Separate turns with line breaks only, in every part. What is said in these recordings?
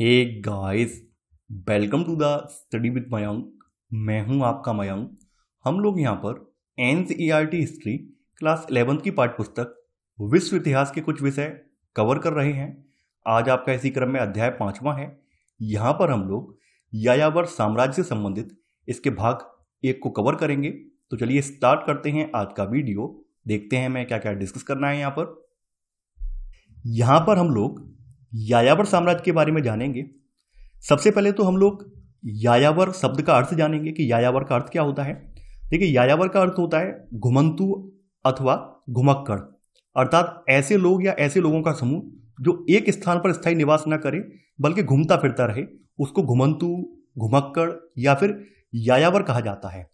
hey guys welcome to the study with Mayank मैं हूं आपका मयंक हम लोग यहां पर एन हिस्ट्री क्लास इलेवंथ की पाठ पुस्तक विश्व इतिहास के कुछ विषय कवर कर रहे हैं आज आपका इसी क्रम में अध्याय पाँचवा है यहाँ पर हम लोग यायावर साम्राज्य से संबंधित इसके भाग एक को कवर करेंगे तो चलिए स्टार्ट करते हैं आज का वीडियो देखते हैं मैं क्या क्या डिस्कस करना है यहाँ पर यहाँ पर हम लोग यायावर साम्राज्य के बारे में जानेंगे सबसे पहले तो हम लोग यायावर शब्द का अर्थ जानेंगे कि यायावर का अर्थ क्या होता है देखिए यायावर का अर्थ होता है घुमंतु अथवा घुमक्कड़ अर्थात ऐसे लोग या ऐसे लोगों का समूह जो एक स्थान पर स्थायी निवास न करे बल्कि घूमता फिरता रहे उसको घुमंतु घुमक्कड़ या फिर यायावर कहा जाता है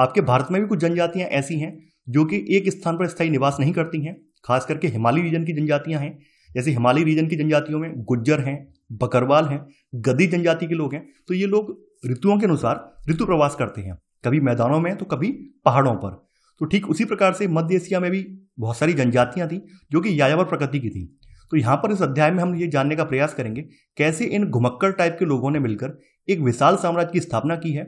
आपके भारत में भी कुछ जनजातियां ऐसी हैं जो कि एक स्थान पर स्थायी निवास नहीं करती हैं खास करके हिमालय रीजन की जनजातियां हैं जैसे हिमालय रीजन की जनजातियों में गुज्जर हैं बकरवाल हैं गदी जनजाति के लोग हैं तो ये लोग ऋतुओं के अनुसार ऋतु प्रवास करते हैं कभी मैदानों में तो कभी पहाड़ों पर तो ठीक उसी प्रकार से मध्य एशिया में भी बहुत सारी जनजातियाँ थीं जो कि यायावर प्रकृति की थी तो यहाँ पर इस अध्याय में हम ये जानने का प्रयास करेंगे कैसे इन घुमक्कड़ टाइप के लोगों ने मिलकर एक विशाल साम्राज्य की स्थापना की है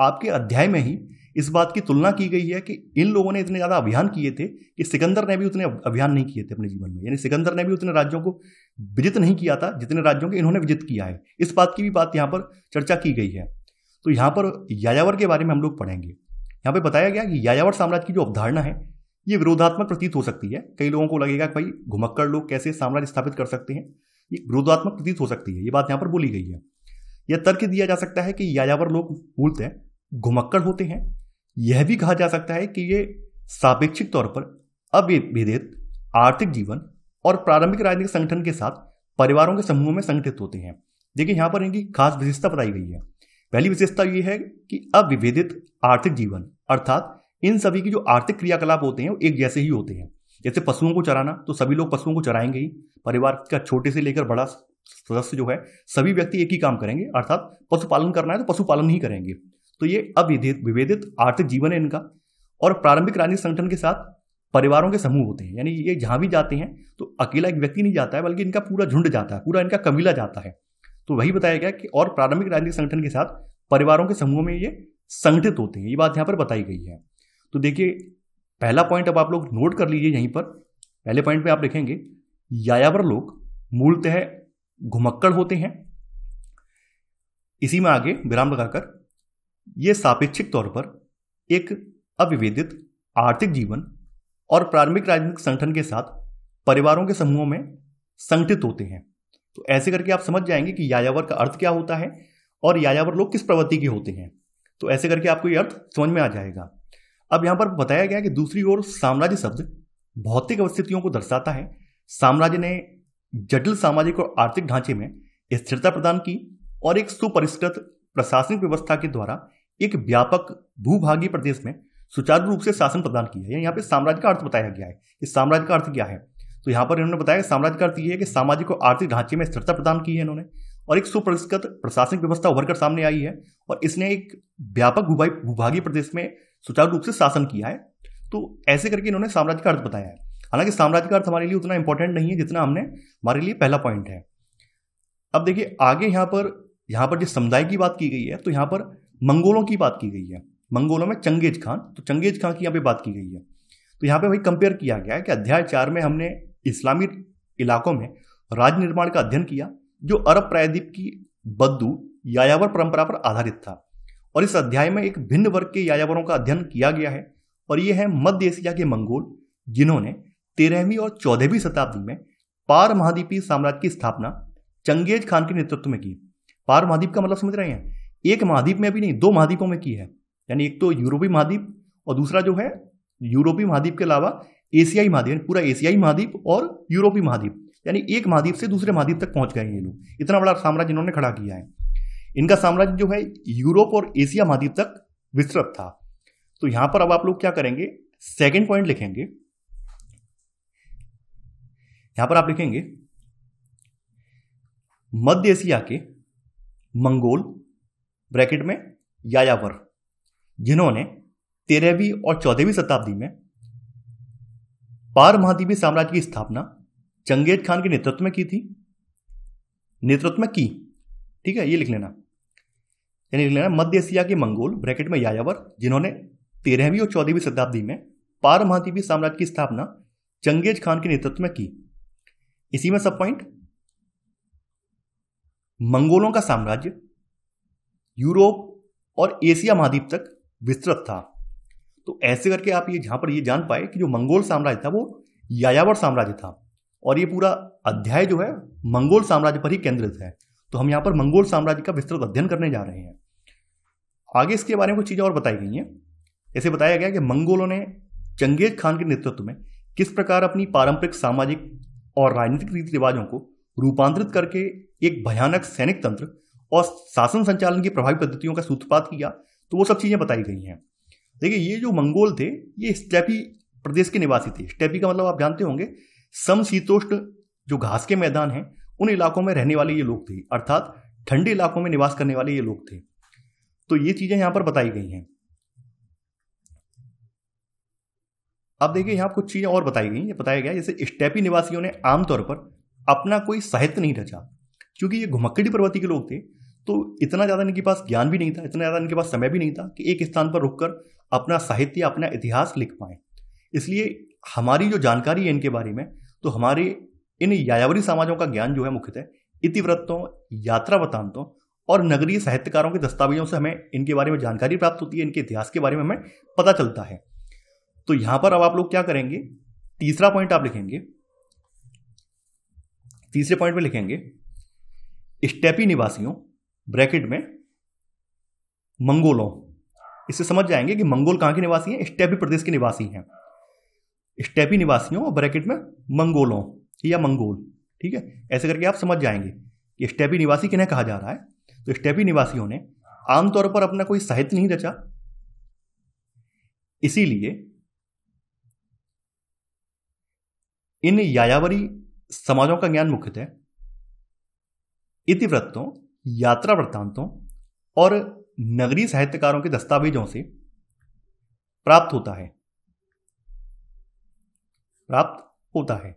आपके अध्याय में ही इस बात की तुलना की गई है कि इन लोगों ने इतने ज़्यादा अभियान किए थे कि सिकंदर ने भी उतने अभियान नहीं किए थे अपने जीवन में यानी सिकंदर ने भी उतने राज्यों को विजित नहीं किया था जितने राज्यों के इन्होंने विजित किया है इस बात की भी बात यहाँ पर चर्चा की गई है तो यहाँ पर यायावर के बारे में हम लोग पढ़ेंगे यहाँ पर बताया गया कि यायावर साम्राज्य की जो अवधारणा है ये विरोधात्मक प्रतीत हो सकती है कई लोगों को लगेगा कि भाई घुमक्कड़ लोग कैसे साम्राज्य स्थापित कर सकते हैं ये विरोधात्मक प्रतीत हो सकती है ये बात यहाँ पर बोली गई है यह तर्क दिया जा सकता है कि यायावर लोग हैं घुमक्कड़ होते हैं यह भी कहा जा सकता है कि ये सापेक्षिक तौर पर अविभेदित आर्थिक जीवन और प्रारंभिक राजनीतिक संगठन के साथ परिवारों के समूहों में संगठित होते हैं देखिए यहाँ पर इनकी खास विशेषता बताई गई है पहली विशेषता ये है कि अविभेदित आर्थिक जीवन अर्थात इन सभी की जो आर्थिक क्रियाकलाप होते हैं वो एक जैसे ही होते हैं जैसे पशुओं को चराना तो सभी लोग पशुओं को चराएंगे ही परिवार का छोटे से लेकर बड़ा सदस्य जो है सभी व्यक्ति एक ही काम करेंगे अर्थात पशुपालन करना है तो पशुपालन ही करेंगे तो ये अविवेदित आर्थिक जीवन है इनका और प्रारंभिक राजनीतिक संगठन के साथ परिवारों के समूह होते हैं यानी ये जहाँ भी जाते हैं तो अकेला एक व्यक्ति नहीं जाता है बल्कि इनका पूरा झुंड जाता है पूरा इनका कबीला जाता है तो वही बताया गया कि और प्रारंभिक राजनीतिक संगठन के साथ परिवारों के समूह में ये संगठित होते हैं ये बात यहाँ पर बताई गई है तो देखिए पहला पॉइंट अब आप लोग नोट कर लीजिए यहीं पर पहले पॉइंट में आप देखेंगे यायावर लोग मूलतः घुमक्कड़ होते हैं इसी में आगे विराम लगाकर ये सापेक्षिक तौर पर एक अविवेदित आर्थिक जीवन और प्रारंभिक राजनीतिक संगठन के साथ परिवारों के समूहों में संगठित होते हैं तो ऐसे करके आप समझ जाएंगे कि यायावर का अर्थ क्या होता है और यायावर लोग किस प्रवृत्ति के होते हैं तो ऐसे करके आपको ये अर्थ समझ में आ जाएगा अब यहाँ पर बताया गया कि दूसरी ओर साम्राज्य शब्द भौतिक अवस्थितियों को दर्शाता है साम्राज्य ने जटिल सामाजिक और आर्थिक ढांचे में स्थिरता प्रदान की और एक सुपरिष्कृत प्रशासनिक व्यवस्था के द्वारा एक व्यापक भूभागी प्रदेश में सुचारू रूप से शासन प्रदान किया है यहाँ पे साम्राज्य का अर्थ बताया गया है कि साम्राज्य का अर्थ क्या है तो यहाँ पर इन्होंने बताया साम्राज्य का अर्थ ये है कि सामाजिक और आर्थिक ढांचे में स्थिरता प्रदान की है इन्होंने और एक सुप्रतिष्कृत प्रशासनिक व्यवस्था उभर कर सामने आई है और इसने एक व्यापक भूभागी प्रदेश में सुचारू रूप से शासन किया है तो ऐसे करके इन्होंने साम्राज्य का अर्थ बताया है हालांकि साम्राज्य का अर्थ हमारे लिए उतना इंपॉर्टेंट नहीं है जितना हमने हमारे लिए पहला पॉइंट है अब देखिए आगे यहाँ पर यहाँ पर जिस समुदाय की बात की गई है तो यहाँ पर मंगोलों की बात की गई है मंगोलों में चंगेज खान तो चंगेज खान की यहाँ पे बात की गई है तो यहाँ पे भाई कंपेयर किया गया है कि अध्याय चार में हमने इस्लामी इलाकों में राज निर्माण का अध्ययन किया जो अरब प्रायद्वीप की बद्दू यायावर परंपरा पर आधारित था और इस अध्याय में एक भिन्न वर्ग के यायावरों का अध्ययन किया गया है और ये है मध्य एशिया के मंगोल जिन्होंने तेरहवीं और चौदहवीं शताब्दी में पार महाद्वीपीय साम्राज्य की स्थापना चंगेज खान के नेतृत्व में की पार महाद्वीप का मतलब समझ रहे हैं एक महाद्वीप में भी नहीं दो महाद्वीपों में की है यानी एक तो यूरोपीय महाद्वीप और दूसरा जो है यूरोपीय महाद्वीप के अलावा एशियाई महाद्वीप पूरा एशियाई महाद्वीप और यूरोपीय महाद्वीप यानी एक महाद्वीप से दूसरे महाद्वीप तक पहुंच गए ये लोग इतना बड़ा साम्राज्य इन्होंने खड़ा किया है इनका साम्राज्य जो है यूरोप और एशिया महाद्वीप तक विस्तृत था तो यहां पर अब आप लोग क्या करेंगे सेकेंड पॉइंट लिखेंगे यहां पर आप लिखेंगे मध्य एशिया के मंगोल ब्रैकेट में यायावर जिन्होंने तेरहवीं और चौदहवीं शताब्दी में पार महाद्वीपीय साम्राज्य की स्थापना चंगेज खान के नेतृत्व में की थी नेतृत्व में की ठीक है ये लिख लेना यानी लिख लेना मध्य एशिया के मंगोल ब्रैकेट में यायावर जिन्होंने तेरहवीं और चौदहवीं शताब्दी में पार महाद्वीपीय साम्राज्य की स्थापना चंगेज खान के नेतृत्व में की इसी में सब पॉइंट मंगोलों का साम्राज्य यूरोप और एशिया महाद्वीप तक विस्तृत था तो ऐसे करके आप ये जहां पर ये जान पाए कि जो मंगोल साम्राज्य था वो यायावर साम्राज्य था और ये पूरा अध्याय जो है मंगोल साम्राज्य पर ही केंद्रित है तो हम यहाँ पर मंगोल साम्राज्य का विस्तृत अध्ययन करने जा रहे हैं आगे इसके बारे में कुछ चीज़ें और बताई गई हैं ऐसे बताया गया कि मंगोलों ने चंगेज खान के नेतृत्व में किस प्रकार अपनी पारंपरिक सामाजिक और राजनीतिक रीति रिवाजों को रूपांतरित करके एक भयानक सैनिक तंत्र और शासन संचालन की प्रभावी पद्धतियों का सूत्रपात किया तो वो सब चीज़ें बताई गई हैं देखिए ये जो मंगोल थे ये स्टेपी प्रदेश के निवासी थे स्टेपी का मतलब आप जानते होंगे समशीतोष्ण जो घास के मैदान हैं उन इलाकों में रहने वाले ये लोग थे अर्थात ठंडे इलाकों में निवास करने वाले ये लोग थे तो ये चीज़ें यहाँ पर बताई गई हैं अब देखिए यहाँ कुछ चीज़ें और बताई गई ये बताया गया जैसे स्टेपी निवासियों ने आमतौर पर अपना कोई साहित्य नहीं रचा क्योंकि ये घुमक्कड़ी पर्वती के लोग थे तो इतना ज़्यादा इनके पास ज्ञान भी नहीं था इतना ज़्यादा इनके पास समय भी नहीं था कि एक स्थान पर रुककर अपना साहित्य अपना इतिहास लिख पाएँ इसलिए हमारी जो जानकारी है इनके बारे में तो हमारे इन यायावरी समाजों का ज्ञान जो है मुख्यतः इतिवृत्तों यात्रा वृत्तांतों और नगरीय साहित्यकारों के दस्तावेजों से हमें इनके बारे में जानकारी प्राप्त होती है इनके इतिहास के बारे में हमें पता चलता है तो यहाँ पर अब आप लोग क्या करेंगे तीसरा पॉइंट आप लिखेंगे तीसरे पॉइंट में लिखेंगे स्टेपी निवासियों ब्रैकेट में मंगोलों इससे समझ जाएंगे कि मंगोल कहां के निवासी हैं स्टेपी प्रदेश के निवासी हैं स्टेपी निवासियों और ब्रैकेट में मंगोलों या मंगोल ठीक है ऐसे करके आप समझ जाएंगे कि स्टेपी निवासी किन्हें कहा जा रहा है तो स्टेपी निवासियों ने आमतौर पर अपना कोई साहित्य नहीं रचा इसीलिए इन यायावरी समाजों का ज्ञान मुख्यतः इतिवृत्तों यात्रा वृत्तांतों और नगरीय साहित्यकारों के दस्तावेजों से प्राप्त होता है प्राप्त होता है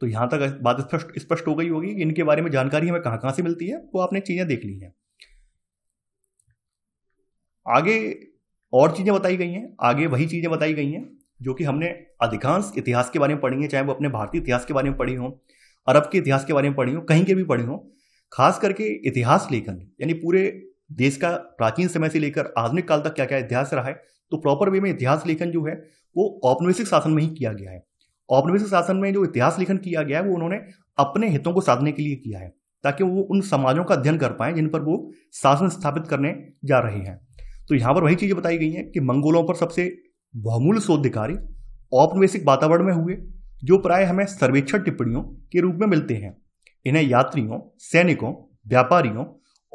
तो यहां तक बात स्पष्ट स्पष्ट हो गई होगी कि इनके बारे में जानकारी हमें कहां कहां से मिलती है वो आपने चीजें देख ली हैं आगे और चीजें बताई गई हैं आगे वही चीजें बताई गई हैं जो कि हमने अधिकांश इतिहास के बारे में पढ़ी है चाहे वो अपने भारतीय इतिहास के बारे में पढ़ी हो अरब के इतिहास के बारे में पढ़ी हो कहीं के भी पढ़ी हो खास करके इतिहास लेखन यानी पूरे देश का प्राचीन समय से लेकर आधुनिक काल तक क्या क्या इतिहास रहा है तो प्रॉपर वे में इतिहास लेखन जो है वो औपनिवेशिक शासन में ही किया गया है औपनिवेशिक शासन में जो इतिहास लेखन किया गया है वो उन्होंने अपने हितों को साधने के लिए किया है ताकि वो उन समाजों का अध्ययन कर पाए जिन पर वो शासन स्थापित करने जा रहे हैं तो यहाँ पर वही चीज़ें बताई गई हैं कि मंगोलों पर सबसे बहुमूल्य शोधिकारी औपनिवेशिक वातावरण में हुए जो प्राय हमें सर्वेक्षण टिप्पणियों के रूप में मिलते हैं इन्हें यात्रियों सैनिकों व्यापारियों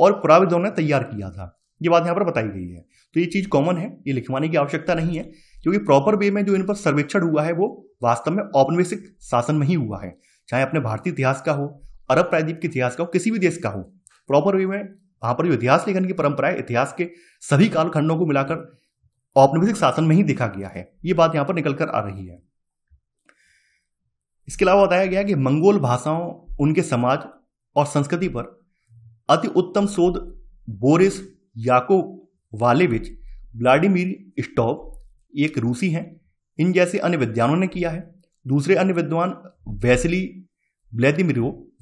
और पुराविदों ने तैयार किया था ये बात यहाँ पर बताई गई है तो ये चीज़ कॉमन है ये लिखवाने की आवश्यकता नहीं है क्योंकि प्रॉपर वे में जो इन पर सर्वेक्षण हुआ है वो वास्तव में औपनिवेशिक शासन में ही हुआ है चाहे अपने भारतीय इतिहास का हो अरब प्रायद्वीप के इतिहास का हो किसी भी देश का हो प्रॉपर वे में वहाँ पर जो इतिहास लेखन की परंपरा है इतिहास के सभी कालखंडों को मिलाकर औपनिवेशिक शासन में ही देखा गया है ये बात यहाँ पर निकल कर आ रही है इसके अलावा बताया गया कि मंगोल भाषाओं उनके समाज और संस्कृति पर अति उत्तम शोध बोरिस याको वालेविच व्लाडिमिर स्टॉव एक रूसी हैं इन जैसे अन्य विद्वानों ने किया है दूसरे अन्य विद्वान वैसली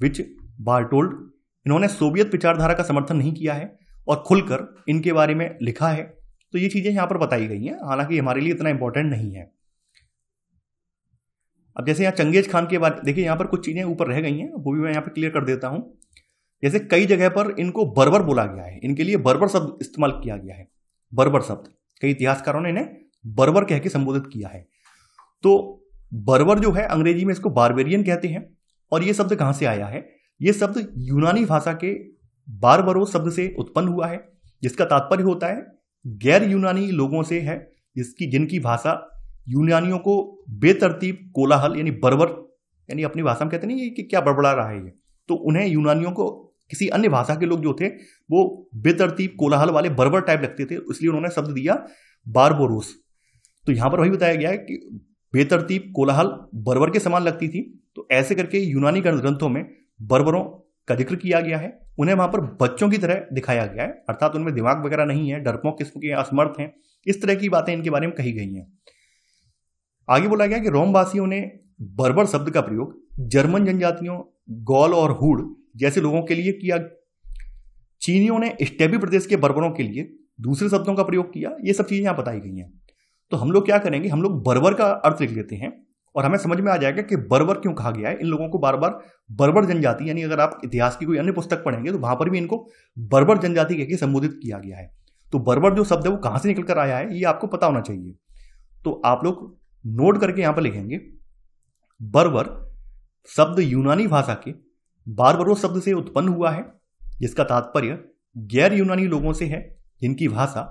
विच बार्टोल्ड इन्होंने सोवियत विचारधारा का समर्थन नहीं किया है और खुलकर इनके बारे में लिखा है तो ये चीज़ें यहाँ पर बताई गई हैं हालांकि हमारे लिए इतना इंपॉर्टेंट नहीं है अब जैसे यहाँ चंगेज खान के बारे देखिए यहाँ पर कुछ चीज़ें ऊपर रह गई हैं वो भी मैं यहाँ पर क्लियर कर देता हूँ जैसे कई जगह पर इनको बर्बर बोला गया है इनके लिए बर्बर शब्द इस्तेमाल किया गया है बर्बर शब्द कई इतिहासकारों ने इन्हें बर्बर कह के संबोधित किया है तो बर्बर जो है अंग्रेजी में इसको बारबेरियन कहते हैं और ये शब्द कहाँ से आया है ये शब्द यूनानी भाषा के बारबरो शब्द से उत्पन्न हुआ है जिसका तात्पर्य होता है गैर यूनानी लोगों से है जिसकी जिनकी भाषा यूनानियों को बेतरतीब कोलाहल यानी बरबर यानी अपनी भाषा में कहते नहीं कि क्या बड़बड़ा रहा है ये तो उन्हें यूनानियों को किसी अन्य भाषा के लोग जो थे वो बेतरतीब कोलाहल वाले बर्बर टाइप लगते थे इसलिए उन्होंने शब्द दिया बारबोरोस तो यहाँ पर वही बताया गया है कि बेतरतीब कोलाहल बरबर के समान लगती थी तो ऐसे करके यूनानी ग्रंथों में बरबरों का जिक्र किया गया है उन्हें वहाँ पर बच्चों की तरह दिखाया गया है अर्थात उनमें दिमाग वगैरह नहीं है डरपों किस्म के असमर्थ हैं इस तरह की बातें इनके बारे में कही गई हैं आगे बोला गया कि रोमवासियों ने बर्बर शब्द का प्रयोग जर्मन जनजातियों गोल और हुड जैसे लोगों के लिए किया चीनियों ने स्टेबी प्रदेश के बर्बरों के लिए दूसरे शब्दों का प्रयोग किया ये सब चीज़ें यहाँ बताई गई हैं तो हम लोग क्या करेंगे हम लोग बर्बर का अर्थ लिख लेते हैं और हमें समझ में आ जाएगा कि बर्बर क्यों कहा गया है इन लोगों को बार बार बर्बर जनजाति यानी अगर आप इतिहास की कोई अन्य पुस्तक पढ़ेंगे तो वहाँ पर भी इनको बर्बर जनजाति कहकर संबोधित किया गया है तो बर्बर जो शब्द है वो कहाँ से निकल कर आया है ये आपको पता होना चाहिए तो आप लोग नोट करके यहां पर लिखेंगे बर्बर शब्द यूनानी भाषा के बारबरो शब्द से उत्पन्न हुआ है जिसका तात्पर्य गैर यूनानी लोगों से है जिनकी भाषा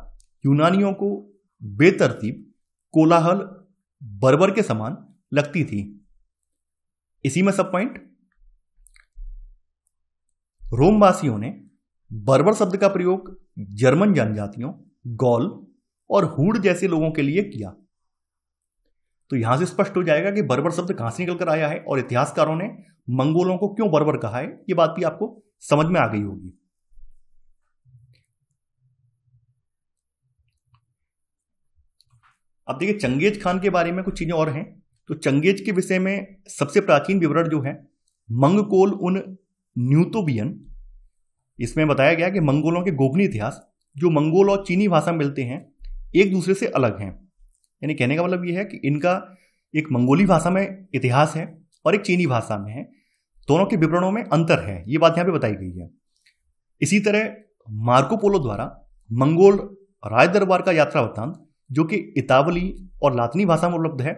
यूनानियों को बेतरतीब कोलाहल बर्बर के समान लगती थी इसी में सब पॉइंट रोमवासियों ने बर्बर शब्द का प्रयोग जर्मन जनजातियों गॉल और हुड जैसे लोगों के लिए किया तो यहां से स्पष्ट हो जाएगा कि बर्बर शब्द कहां से निकलकर आया है और इतिहासकारों ने मंगोलों को क्यों बर्बर कहा है यह बात भी आपको समझ में आ गई होगी अब देखिए चंगेज खान के बारे में कुछ चीजें और हैं तो चंगेज के विषय में सबसे प्राचीन विवरण जो है मंगकोल उन न्यूतोबियन इसमें बताया गया कि मंगोलों के गोपनीय इतिहास जो मंगोल और चीनी भाषा में मिलते हैं एक दूसरे से अलग हैं यानी कहने का मतलब ये है कि इनका एक मंगोली भाषा में इतिहास है और एक चीनी भाषा में है दोनों के विवरणों में अंतर है ये बात यहाँ पे बताई गई है इसी तरह मार्कोपोलो द्वारा मंगोल राज दरबार का यात्रा वृत्तांत जो कि इतावली और लातनी भाषा में उपलब्ध है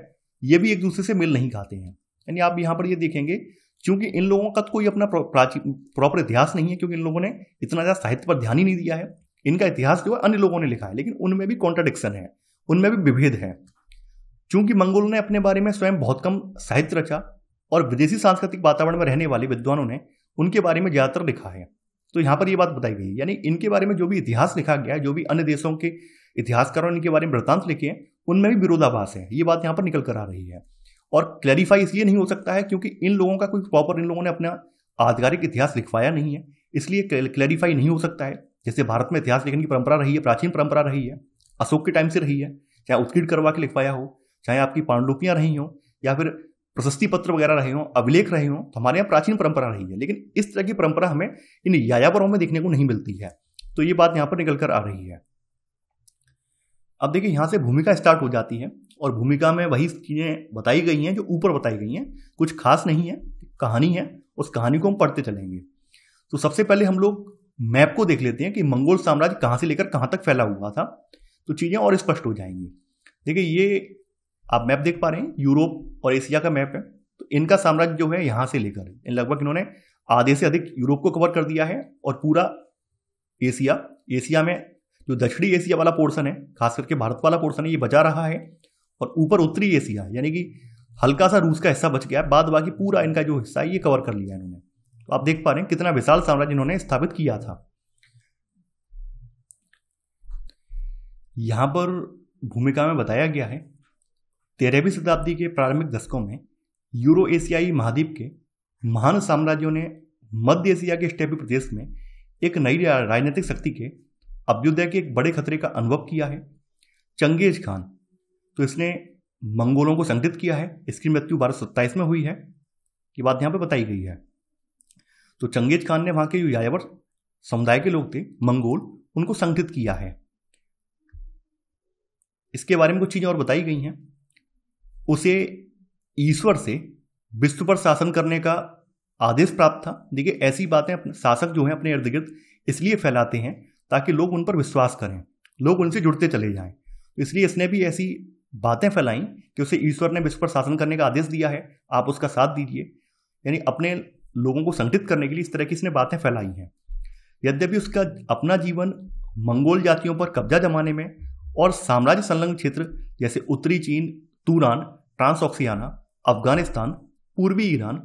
ये भी एक दूसरे से मिल नहीं खाते हैं यानी आप यहाँ पर ये देखेंगे क्योंकि इन लोगों का तो कोई अपना प्राचीन प्रॉपर इतिहास नहीं है क्योंकि इन लोगों ने इतना ज़्यादा साहित्य पर ध्यान ही नहीं दिया है इनका इतिहास जो है अन्य लोगों ने लिखा है लेकिन उनमें भी कॉन्ट्राडिक्शन है उनमें भी विभेद हैं चूंकि मंगोलों ने अपने बारे में स्वयं बहुत कम साहित्य रचा और विदेशी सांस्कृतिक वातावरण में रहने वाले विद्वानों ने उनके बारे में ज़्यादातर लिखा है तो यहाँ पर ये बात बताई गई है यानी इनके बारे में जो भी इतिहास लिखा गया है जो भी अन्य देशों के इतिहासकारों ने इनके बारे में वृत्तांत लिखे हैं उनमें भी विरोधाभास है ये बात यहाँ पर निकल कर आ रही है और क्लैरिफाई इसलिए नहीं हो सकता है क्योंकि इन लोगों का कोई प्रॉपर इन लोगों ने अपना आधिकारिक इतिहास लिखवाया नहीं है इसलिए क्लैरिफाई नहीं हो सकता है जैसे भारत में इतिहास लिखने की परंपरा रही है प्राचीन परंपरा रही है अशोक के टाइम से रही है चाहे उत्कीर्ण करवा के लिखवाया हो चाहे आपकी पांडुलिपियाँ रही हों या फिर प्रशस्ति पत्र वगैरह रहे हों अभिलेख रहे हों तो हमारे यहाँ प्राचीन परंपरा रही है लेकिन इस तरह की परंपरा हमें इन यायावरों में देखने को नहीं मिलती है तो ये बात यहाँ पर निकल कर आ रही है अब देखिए यहाँ से भूमिका स्टार्ट हो जाती है और भूमिका में वही चीज़ें बताई गई हैं जो ऊपर बताई गई हैं कुछ खास नहीं है कहानी है उस कहानी को हम पढ़ते चलेंगे तो सबसे पहले हम लोग मैप को देख लेते हैं कि मंगोल साम्राज्य कहाँ से लेकर कहाँ तक फैला हुआ था तो चीज़ें और स्पष्ट हो जाएंगी देखिए ये आप मैप देख पा रहे हैं यूरोप और एशिया का मैप है तो इनका साम्राज्य जो है यहाँ से लेकर इन लगभग इन्होंने आधे से अधिक यूरोप को कवर कर दिया है और पूरा एशिया एशिया में जो दक्षिणी एशिया वाला पोर्शन है खास करके भारत वाला पोर्शन है ये बचा रहा है और ऊपर उत्तरी एशिया यानी कि हल्का सा रूस का हिस्सा बच गया है बाद बाकी पूरा इनका जो हिस्सा है ये कवर कर लिया इन्होंने तो आप देख पा रहे हैं कितना विशाल साम्राज्य इन्होंने स्थापित किया था यहाँ पर भूमिका में बताया गया है तेरहवीं शताब्दी के प्रारंभिक दशकों में यूरो एशियाई महाद्वीप के महान साम्राज्यों ने मध्य एशिया के स्टेपी प्रदेश में एक नई राजनीतिक शक्ति के अभ्युदय के एक बड़े खतरे का अनुभव किया है चंगेज खान तो इसने मंगोलों को संगठित किया है इसकी मृत्यु बारह सत्ताईस में हुई है ये बात यहाँ पर बताई गई है तो चंगेज खान ने वहाँ के जो यायावर समुदाय के लोग थे मंगोल उनको संगठित किया है इसके बारे में कुछ चीज़ें और बताई गई हैं उसे ईश्वर से विश्व पर शासन करने का आदेश प्राप्त था देखिए ऐसी बातें अपने शासक जो हैं अपने इर्द गिर्द इसलिए फैलाते हैं ताकि लोग उन पर विश्वास करें लोग उनसे जुड़ते चले जाएं तो इसलिए इसने भी ऐसी बातें फैलाईं कि उसे ईश्वर ने विश्व पर शासन करने का आदेश दिया है आप उसका साथ दीजिए यानी अपने लोगों को संगठित करने के लिए इस तरह की इसने बातें फैलाई हैं यद्यपि उसका अपना जीवन मंगोल जातियों पर कब्जा जमाने में और साम्राज्य संलग्न क्षेत्र जैसे उत्तरी चीन तूरान ट्रांसऑक्सियाना अफगानिस्तान पूर्वी ईरान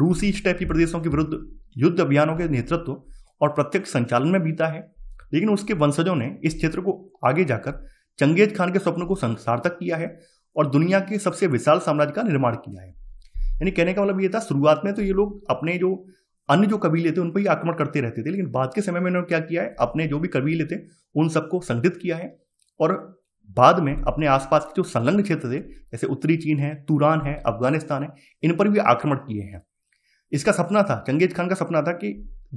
रूसी स्टेपी प्रदेशों के विरुद्ध युद्ध अभियानों के नेतृत्व और प्रत्यक्ष संचालन में बीता है लेकिन उसके वंशजों ने इस क्षेत्र को आगे जाकर चंगेज खान के स्वप्न को सार्थक किया है और दुनिया के सबसे विशाल साम्राज्य का निर्माण किया है यानी कहने का मतलब ये था शुरुआत में तो ये लोग अपने जो अन्य जो कबीले थे उन पर ही आक्रमण करते रहते थे लेकिन बाद के समय में इन्होंने क्या किया है अपने जो भी कबीले थे उन सबको संगठित किया है और बाद में अपने आसपास के जो संलग्न क्षेत्र थे जैसे उत्तरी चीन है तूरान है अफगानिस्तान है इन पर भी आक्रमण किए हैं इसका सपना था चंगेज खान का सपना था कि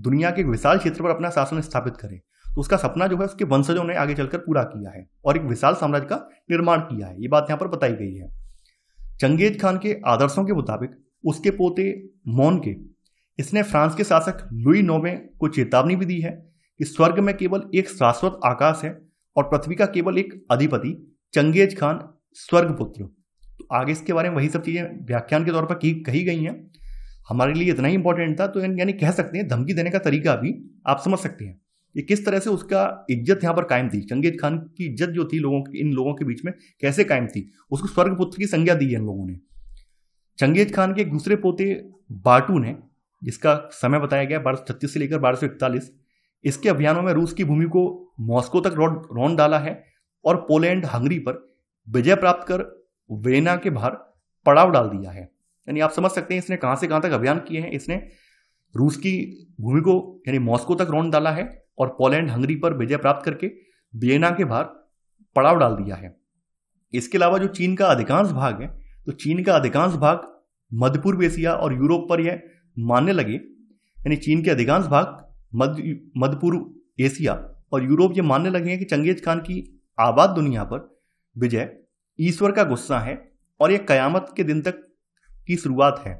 दुनिया के एक विशाल क्षेत्र पर अपना शासन स्थापित करें तो उसका सपना जो है उसके वंशजों ने आगे चलकर पूरा किया है और एक विशाल साम्राज्य का निर्माण किया है ये बात यहाँ पर बताई गई है चंगेज खान के आदर्शों के मुताबिक उसके पोते मौन के इसने फ्रांस के शासक लुई नोवे को चेतावनी भी दी है कि स्वर्ग में केवल एक शाश्वत आकाश है और पृथ्वी का केवल एक अधिपति चंगेज खान स्वर्गपुत्र तो आगे इसके बारे में वही सब चीज़ें व्याख्यान के तौर पर की कही गई हैं हमारे लिए इतना ही इंपॉर्टेंट था तो यानी कह सकते हैं धमकी देने का तरीका भी आप समझ सकते हैं ये किस तरह से उसका इज्जत यहाँ पर कायम थी चंगेज खान की इज्जत जो थी लोगों की इन लोगों के बीच में कैसे कायम थी उसको स्वर्गपुत्र की संज्ञा दी है इन लोगों ने चंगेज खान के दूसरे पोते बाटू ने जिसका समय बताया गया बारह से छत्तीस से लेकर बारह सौ इकतालीस इसके अभियानों में रूस की भूमि को मॉस्को तक रौन डाला है और पोलैंड हंगरी पर विजय प्राप्त कर वेना के बाहर पड़ाव डाल दिया है यानी आप समझ सकते हैं इसने कहां से कहां तक अभियान किए हैं इसने रूस की भूमि को यानी मॉस्को तक रौन डाला है और पोलैंड हंगरी पर विजय प्राप्त करके वियना के बाहर पड़ाव डाल दिया है इसके अलावा जो चीन का अधिकांश भाग है तो चीन का अधिकांश भाग मध्य पूर्व एशिया और यूरोप पर यह मानने लगे यानी चीन के अधिकांश भाग मध्य मध्य पूर्व एशिया और यूरोप ये मानने लगे हैं कि चंगेज खान की आबाद दुनिया पर विजय ईश्वर का गुस्सा है और ये कयामत के दिन तक की शुरुआत है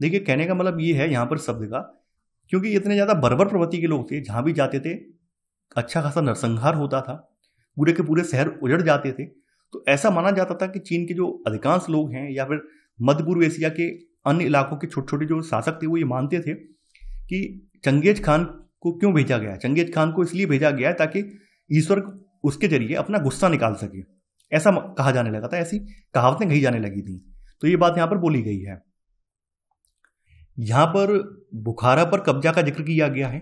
देखिए कहने का मतलब ये है यहाँ पर शब्द का क्योंकि इतने ज़्यादा बर्बर प्रवृत्ति के लोग थे जहाँ भी जाते थे अच्छा खासा नरसंहार होता था पूरे के पूरे शहर उजड़ जाते थे तो ऐसा माना जाता था कि चीन के जो अधिकांश लोग हैं या फिर मध्य पूर्व एशिया के अन्य इलाकों के छोटे छोटे जो शासक थे वो ये मानते थे कि चंगेज खान को क्यों भेजा गया चंगेज खान को इसलिए भेजा गया ताकि ईश्वर उसके जरिए अपना गुस्सा निकाल सके ऐसा कहा जाने लगा था ऐसी कहावतें कही जाने लगी थी तो ये बात यहाँ पर बोली गई है यहाँ पर बुखारा पर कब्जा का जिक्र किया गया है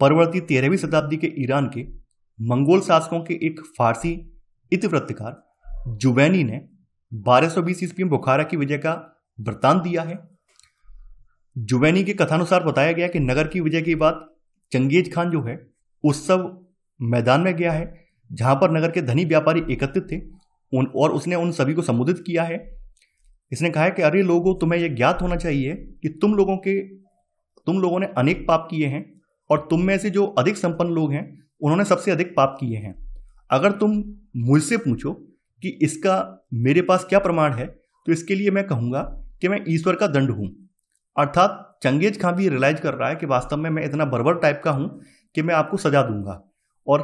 परवर्ती तेरहवीं शताब्दी के ईरान के मंगोल शासकों के एक फारसी इतिवृत्तकार जुबैनी ने 1220 सौ ईस्वी में बुखारा की विजय का वृत्तांत दिया है जुबैनी के कथानुसार बताया गया कि नगर की विजय के बाद चंगेज खान जो है उत्सव मैदान में गया है जहां पर नगर के धनी व्यापारी एकत्रित थे उन और उसने उन सभी को संबोधित किया है इसने कहा है कि अरे लोगों तुम्हें यह ज्ञात होना चाहिए कि तुम लोगों के तुम लोगों ने अनेक पाप किए हैं और तुम में से जो अधिक संपन्न लोग हैं उन्होंने सबसे अधिक पाप किए हैं अगर तुम मुझसे पूछो कि इसका मेरे पास क्या प्रमाण है तो इसके लिए मैं कहूँगा कि मैं ईश्वर का दंड हूँ अर्थात चंगेज खां भी रियलाइज कर रहा है कि वास्तव में मैं इतना बर्बर टाइप का हूँ कि मैं आपको सजा दूंगा और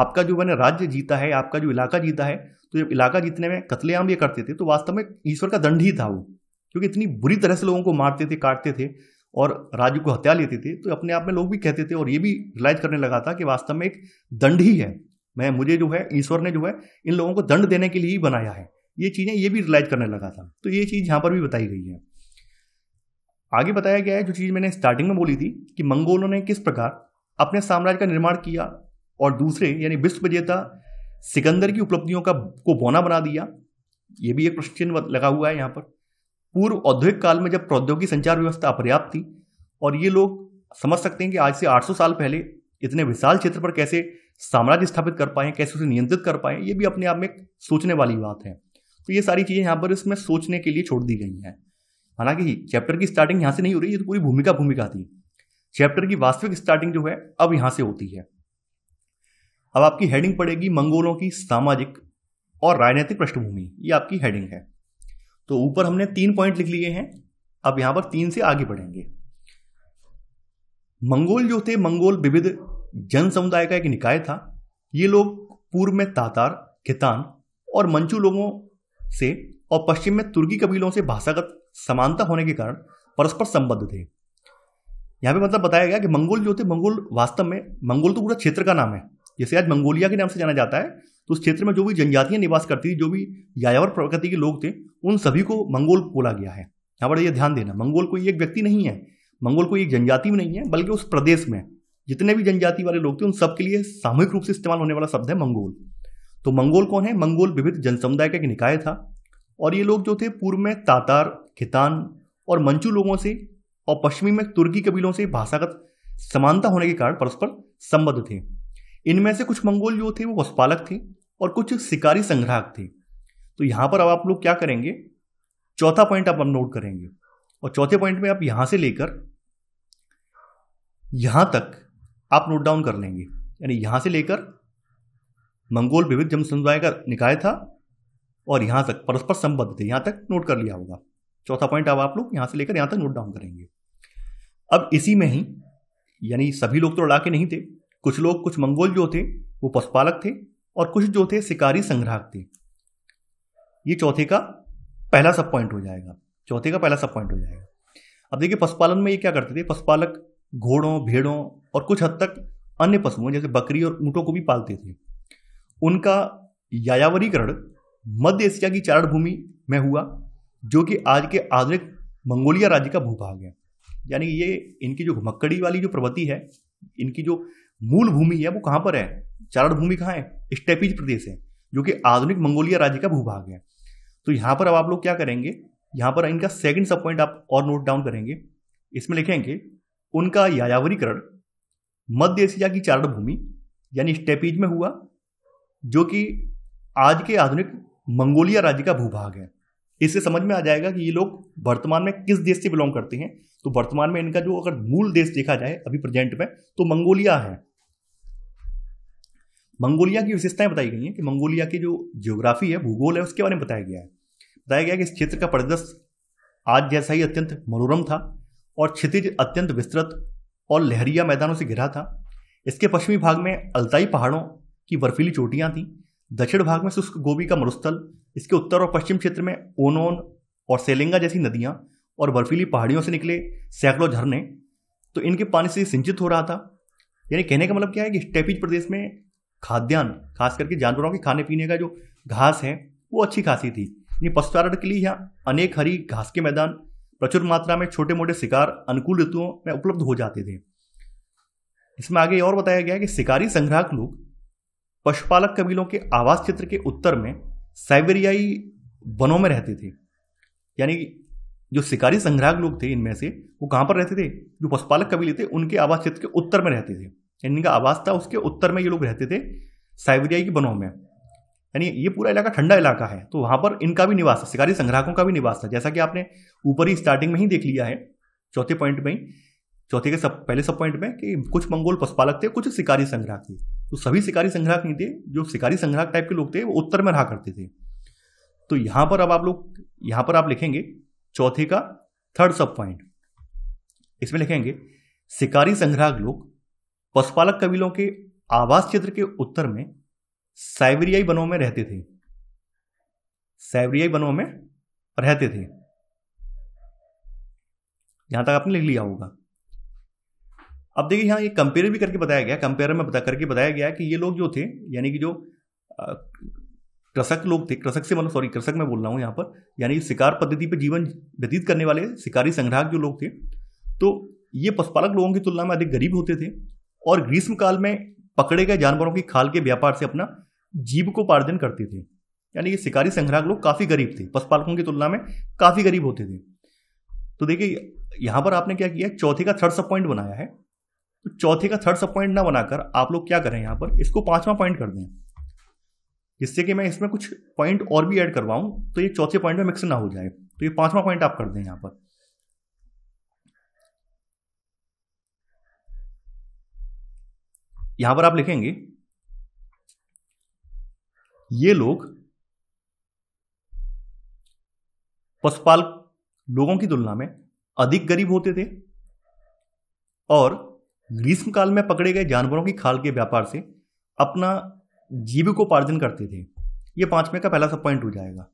आपका जो मैंने राज्य जीता है आपका जो इलाका जीता है तो जब इलाका जीतने में कतलेआम ये करते थे तो वास्तव में ईश्वर का दंड ही था वो क्योंकि इतनी बुरी तरह से लोगों को मारते थे काटते थे और राज्य को हत्या लेते थे तो अपने आप में लोग भी कहते थे और ये भी रिलाइज़ करने लगा था कि वास्तव में एक दंड ही है मैं मुझे जो है ईश्वर ने जो है इन लोगों को दंड देने के लिए ही बनाया है ये चीज़ें ये भी रिलाइज़ करने लगा था तो ये चीज़ यहाँ पर भी बताई गई है आगे बताया गया है जो चीज़ मैंने स्टार्टिंग में बोली थी कि मंगोलों ने किस प्रकार अपने साम्राज्य का निर्माण किया और दूसरे यानी विश्व विजेता सिकंदर की उपलब्धियों का को बौना बना दिया ये भी एक प्रश्न लगा हुआ है यहाँ पर पूर्व औद्योगिक काल में जब प्रौद्योगिक संचार व्यवस्था अपर्याप्त थी और ये लोग समझ सकते हैं कि आज से 800 साल पहले इतने विशाल क्षेत्र पर कैसे साम्राज्य स्थापित कर पाए कैसे उसे नियंत्रित कर पाए ये भी अपने आप में सोचने वाली बात है तो ये सारी चीज़ें यहाँ पर इसमें सोचने के लिए छोड़ दी गई हैं हालांकि चैप्टर की स्टार्टिंग यहाँ से नहीं हो रही ये तो पूरी भूमिका भूमिका थी चैप्टर की वास्तविक स्टार्टिंग जो है अब यहाँ से होती है अब आपकी हेडिंग पड़ेगी मंगोलों की सामाजिक और राजनीतिक पृष्ठभूमि ये आपकी हेडिंग है तो ऊपर हमने तीन पॉइंट लिख लिए हैं अब यहाँ पर तीन से आगे बढ़ेंगे मंगोल जो थे मंगोल विविध जन समुदाय का एक निकाय था ये लोग पूर्व में तातार खितान और मंचू लोगों से और पश्चिम में तुर्की कबीलों से भाषागत समानता होने के कारण परस्पर संबद्ध थे यहाँ पे मतलब बताया गया कि मंगोल जो थे मंगोल वास्तव में मंगोल तो पूरा क्षेत्र का नाम है जैसे आज मंगोलिया के नाम से जाना जाता है तो उस क्षेत्र में जो भी जनजातियाँ निवास करती थी जो भी यायावर प्रकृति के लोग थे उन सभी को मंगोल बोला गया है यहाँ पर यह ध्यान देना मंगोल कोई एक व्यक्ति नहीं है मंगोल कोई एक जनजाति भी नहीं है बल्कि उस प्रदेश में जितने भी जनजाति वाले लोग थे उन सब के लिए सामूहिक रूप से इस्तेमाल होने वाला शब्द है मंगोल तो मंगोल कौन है मंगोल विविध जनसमुदाय का एक निकाय था और ये लोग जो थे पूर्व में तातार खितान और मंचू लोगों से और पश्चिमी में तुर्की कबीलों से भाषागत समानता होने के कारण परस्पर संबद्ध थे इनमें से कुछ मंगोल जो थे वो पशुपालक थे और कुछ शिकारी संग्राहक थे तो यहाँ पर अब आप लोग क्या करेंगे चौथा पॉइंट आप नोट करेंगे और चौथे पॉइंट में आप यहाँ से लेकर यहाँ तक आप नोट डाउन कर लेंगे यानी यहाँ से लेकर मंगोल विविध जन समुदाय का निकाय था और यहाँ तक परस्पर संबद्ध थे यहाँ तक नोट कर लिया होगा चौथा पॉइंट अब आप लोग यहां से लेकर यहां तक नोट डाउन करेंगे अब इसी में ही यानी सभी लोग तो लड़ाके नहीं थे कुछ लोग कुछ मंगोल जो थे वो पशुपालक थे और कुछ जो थे शिकारी संग्राहक थे ये चौथे का पहला सब पॉइंट हो जाएगा चौथे का पहला सब पॉइंट हो जाएगा अब देखिए पशुपालन में ये क्या करते थे पशुपालक घोड़ों भेड़ों और कुछ हद तक अन्य पशुओं जैसे बकरी और ऊँटों को भी पालते थे उनका यायावरीकरण मध्य एशिया की चारण भूमि में हुआ जो कि आज के आधुनिक मंगोलिया राज्य का भूभाग है यानी ये इनकी जो मक्कड़ी वाली जो प्रवृत्ति है इनकी जो मूल भूमि है वो कहाँ पर है चारण भूमि कहाँ है स्टेपीज प्रदेश है जो कि आधुनिक मंगोलिया राज्य का भूभाग है तो यहाँ पर अब आप लोग क्या करेंगे यहाँ पर इनका सेकंड सब पॉइंट आप और नोट डाउन करेंगे इसमें लिखेंगे उनका यायावरीकरण मध्य एशिया की चारण भूमि यानी स्टेपीज में हुआ जो कि आज के आधुनिक मंगोलिया राज्य का भूभाग है इससे समझ में आ जाएगा कि ये लोग वर्तमान में किस देश से बिलोंग करते हैं तो वर्तमान में इनका जो अगर मूल देश देखा जाए अभी प्रेजेंट में तो मंगोलिया है मंगोलिया की विशेषताएं बताई गई हैं कि मंगोलिया की जो जियोग्राफी है भूगोल है उसके बारे में बताया गया है बताया गया कि इस क्षेत्र का परिदृश्य आज जैसा ही अत्यंत मनोरम था और क्षितिज अत्यंत विस्तृत और लहरिया मैदानों से घिरा था इसके पश्चिमी भाग में अल्ताई पहाड़ों की बर्फीली चोटियाँ थीं दक्षिण भाग में शुष्क गोभी का मरुस्थल इसके उत्तर और पश्चिम क्षेत्र में ओनोन और सेलेंगा जैसी नदियाँ और बर्फीली पहाड़ियों से निकले सैकड़ों झरने तो इनके पानी से सिंचित हो रहा था यानी कहने का मतलब क्या है कि स्टेपिज प्रदेश में खाद्यान्न खास करके जानवरों के खाने पीने का जो घास है वो अच्छी खासी थी यानी पशुचारण के लिए यहाँ अनेक हरी घास के मैदान प्रचुर मात्रा में छोटे मोटे शिकार अनुकूल ऋतुओं में उपलब्ध हो जाते थे इसमें आगे और बताया गया कि शिकारी संग्राहक लोग पशुपालक कबीलों के आवास क्षेत्र के उत्तर में साइबेरियाई वनों में रहते थे यानी जो शिकारी संग्राहक लोग थे इनमें से वो कहाँ पर रहते थे जो पशुपालक कबीले थे उनके आवास क्षेत्र के उत्तर में रहते थे यानी इनका आवास था उसके उत्तर में ये लोग रहते थे साइबेरियाई के वनों में यानी ये पूरा इलाका ठंडा इलाका है तो वहाँ पर इनका भी निवास था शिकारी संग्राहकों का भी निवास था जैसा कि आपने ऊपर ही स्टार्टिंग में ही देख लिया है चौथे पॉइंट में ही चौथे के सब पहले सब पॉइंट में कि कुछ मंगोल पशुपालक थे कुछ शिकारी संग्राहक थे तो सभी शिकारी संग्राहक नहीं थे जो शिकारी संग्राहक टाइप के लोग थे वो उत्तर में रहा करते थे तो यहां पर अब आप लोग यहां पर आप लिखेंगे चौथे का थर्ड सब पॉइंट इसमें लिखेंगे शिकारी संग्राहक लोग पशुपालक कबीलों के आवास क्षेत्र के उत्तर में साइबेरियाई वनों में रहते थे साइबेरियाई वनों में रहते थे यहां तक आपने लिख लिया होगा अब देखिए यहाँ ये कंपेयर भी करके बताया गया कंपेयर में बता करके बताया गया कि ये लोग जो थे यानी कि जो कृषक लोग थे कृषक से मतलब सॉरी कृषक मैं बोल रहा हूँ यहाँ पर यानी शिकार पद्धति पर जीवन व्यतीत करने वाले शिकारी संग्राहक जो लोग थे तो ये पशुपालक लोगों की तुलना में अधिक गरीब होते थे और ग्रीष्मकाल में पकड़े गए जानवरों की खाल के व्यापार से अपना जीव को उपार्जन करते थे यानी ये शिकारी संग्राहक लोग काफ़ी गरीब थे पशुपालकों की तुलना में काफ़ी गरीब होते थे तो देखिए यहाँ पर आपने क्या किया चौथे का थर्ड सब पॉइंट बनाया है तो चौथे का थर्ड सब पॉइंट ना बनाकर आप लोग क्या करें यहाँ पर इसको पांचवा पॉइंट कर दें जिससे कि मैं इसमें कुछ पॉइंट और भी ऐड करवाऊं तो ये चौथे पॉइंट में मिक्स ना हो जाए तो ये पांचवा पॉइंट आप कर दें यहाँ पर यहां पर आप लिखेंगे ये लोग पशुपाल लोगों की तुलना में अधिक गरीब होते थे और ग्रीष्मकाल में पकड़े गए जानवरों की खाल के व्यापार से अपना जीविकोपार्जन करते थे ये पांचवें का पहला सब पॉइंट हो जाएगा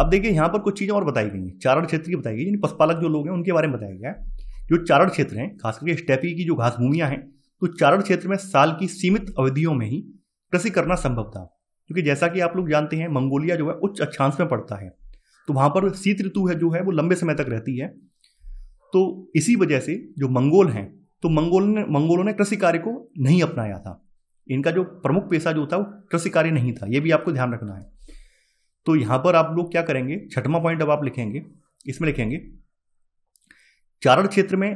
अब देखिए यहां पर कुछ चीज़ें और बताई गई हैं चारण क्षेत्र की बताई गई यानी पशुपालक जो लोग हैं उनके बारे में बताया गया है जो चारण क्षेत्र हैं खास करके स्टेपी की जो घास भूमियाँ हैं तो चारण क्षेत्र में साल की सीमित अवधियों में ही कृषि करना संभव था क्योंकि जैसा कि आप लोग जानते हैं मंगोलिया जो है उच्च अक्षांश में पड़ता है तो वहां पर शीत ऋतु है जो है वो लंबे समय तक रहती है तो इसी वजह से जो मंगोल हैं तो मंगोल ने मंगोलों ने कृषि कार्य को नहीं अपनाया था इनका जो प्रमुख पेशा जो था वो कृषि कार्य नहीं था ये भी आपको ध्यान रखना है तो यहां पर आप लोग क्या करेंगे छठवां पॉइंट अब आप लिखेंगे इसमें लिखेंगे चारण क्षेत्र में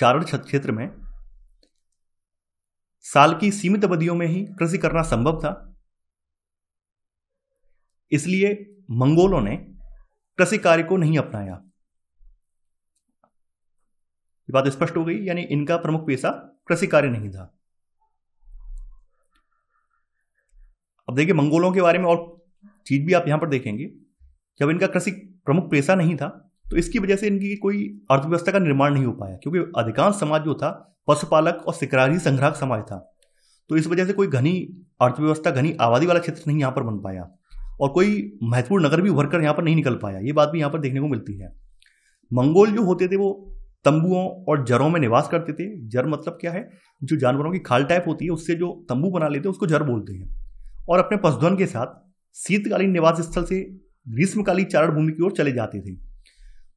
चारण क्षेत्र में साल की सीमित अवधियों में ही कृषि करना संभव था इसलिए मंगोलों ने कृषि कार्य को नहीं अपनाया ये बात स्पष्ट हो गई यानी इनका प्रमुख पेशा कृषि कार्य नहीं था अब देखिए मंगोलों के बारे में और चीज भी आप यहां पर देखेंगे जब इनका कृषि प्रमुख पेशा नहीं था तो इसकी वजह से इनकी कोई अर्थव्यवस्था का निर्माण नहीं हो पाया क्योंकि अधिकांश समाज जो था पशुपालक और शिकारी संग्राहक समाज था तो इस वजह से कोई घनी अर्थव्यवस्था घनी आबादी वाला क्षेत्र नहीं यहां पर बन पाया और कोई महत्वपूर्ण नगर भी उभर कर यहाँ पर नहीं निकल पाया ये बात भी यहाँ पर देखने को मिलती है मंगोल जो होते थे वो तंबुओं और जरों में निवास करते थे जर मतलब क्या है जो जानवरों की खाल टाइप होती है उससे जो तंबू बना लेते हैं उसको जर बोलते हैं और अपने पशुधन के साथ शीतकालीन निवास स्थल से ग्रीष्मकालीन चारण भूमि की ओर चले जाते थे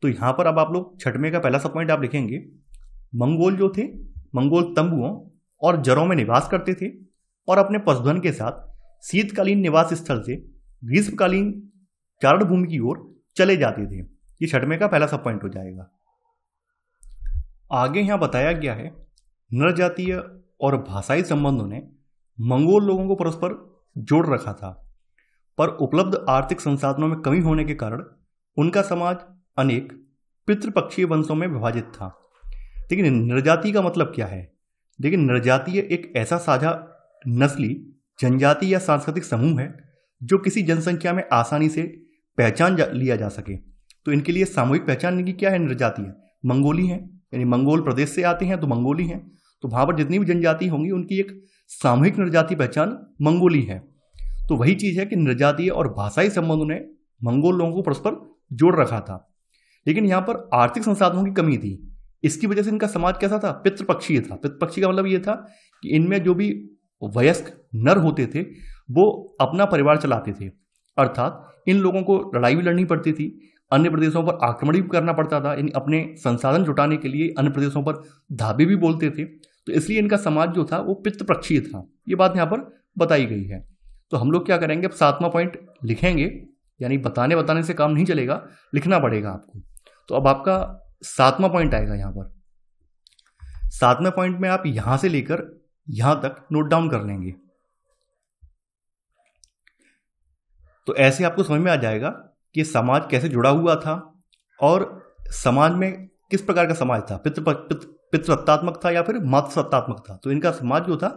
तो यहाँ पर अब आप लोग छठवें का पहला सब पॉइंट आप लिखेंगे मंगोल जो थे मंगोल तंबुओं और जरों में निवास करते थे और अपने पशुधन के साथ शीतकालीन निवास स्थल से ग्रीष्मकालीन चारण भूमि की ओर चले जाते थे ये छठवें का पहला सब पॉइंट हो जाएगा आगे यहाँ बताया गया है नरजातीय और भाषाई संबंधों ने मंगोल लोगों को परस्पर जोड़ रखा था पर उपलब्ध आर्थिक संसाधनों में कमी होने के कारण उनका समाज अनेक पितृपक्षीय वंशों में विभाजित था लेकिन नरजाति का मतलब क्या है देखिए नरजातीय एक ऐसा साझा नस्ली जनजाति या सांस्कृतिक समूह है जो किसी जनसंख्या में आसानी से पहचान जा, लिया जा सके तो इनके लिए सामूहिक पहचान की क्या है निर्जाति है मंगोली हैं यानी मंगोल प्रदेश से आते हैं तो मंगोली हैं तो वहाँ पर जितनी भी जनजाति होंगी उनकी एक सामूहिक निर्जाति पहचान मंगोली है तो वही चीज़ है कि निर्जातीय और भाषाई संबंधों ने मंगोल लोगों को परस्पर जोड़ रखा था लेकिन यहाँ पर आर्थिक संसाधनों की कमी थी इसकी वजह से इनका समाज कैसा था पितृपक्षीय था पितृपक्षी का मतलब ये था कि इनमें जो भी वयस्क नर होते थे वो अपना परिवार चलाते थे अर्थात इन लोगों को लड़ाई भी लड़नी पड़ती थी अन्य प्रदेशों पर आक्रमण भी करना पड़ता था यानी अपने संसाधन जुटाने के लिए अन्य प्रदेशों पर धाबे भी बोलते थे तो इसलिए इनका समाज जो था वो पितृपक्षीय था ये बात यहाँ पर बताई गई है तो हम लोग क्या करेंगे अब सातवां पॉइंट लिखेंगे यानी बताने बताने से काम नहीं चलेगा लिखना पड़ेगा आपको तो अब आपका सातवां पॉइंट आएगा यहाँ पर सातवें पॉइंट में आप यहाँ से लेकर यहाँ तक नोट डाउन कर लेंगे तो ऐसे आपको समझ में आ जाएगा कि समाज कैसे जुड़ा हुआ था और समाज में किस प्रकार का समाज था पितृ पितृसत्तात्मक था या फिर मातृसत्तात्मक था तो इनका समाज जो था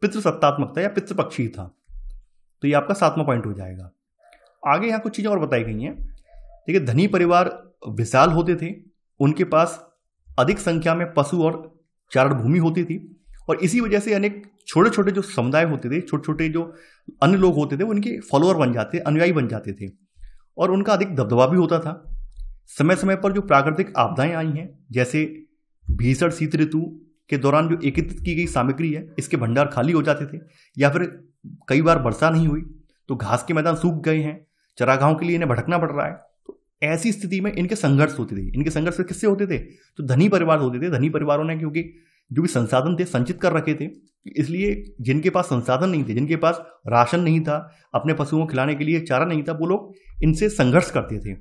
पितृसत्तात्मक था या पितृपक्षी था तो ये आपका सातवां पॉइंट हो जाएगा आगे यहाँ कुछ चीज़ें और बताई गई हैं देखिए धनी परिवार विशाल होते थे उनके पास अधिक संख्या में पशु और चारण भूमि होती थी और इसी वजह से अनेक छोटे छोटे जो समुदाय होते थे छोटे छोटे जो अन्य लोग होते थे उनके फॉलोअर बन जाते थे अनुयायी बन जाते थे और उनका अधिक दबदबा भी होता था समय समय पर जो प्राकृतिक आपदाएं आई हैं जैसे भीषण शीत ऋतु के दौरान जो एकत्रित की गई सामग्री है इसके भंडार खाली हो जाते थे या फिर कई बार वर्षा नहीं हुई तो घास के मैदान सूख गए हैं चरागाहों के लिए इन्हें भटकना पड़ रहा है तो ऐसी स्थिति में इनके संघर्ष होते थे इनके संघर्ष किससे होते थे तो धनी परिवार होते थे धनी परिवारों ने क्योंकि जो भी संसाधन थे संचित कर रखे थे इसलिए जिनके पास संसाधन नहीं थे जिनके पास राशन नहीं था अपने पशुओं को खिलाने के लिए चारा नहीं था वो लोग इनसे संघर्ष करते थे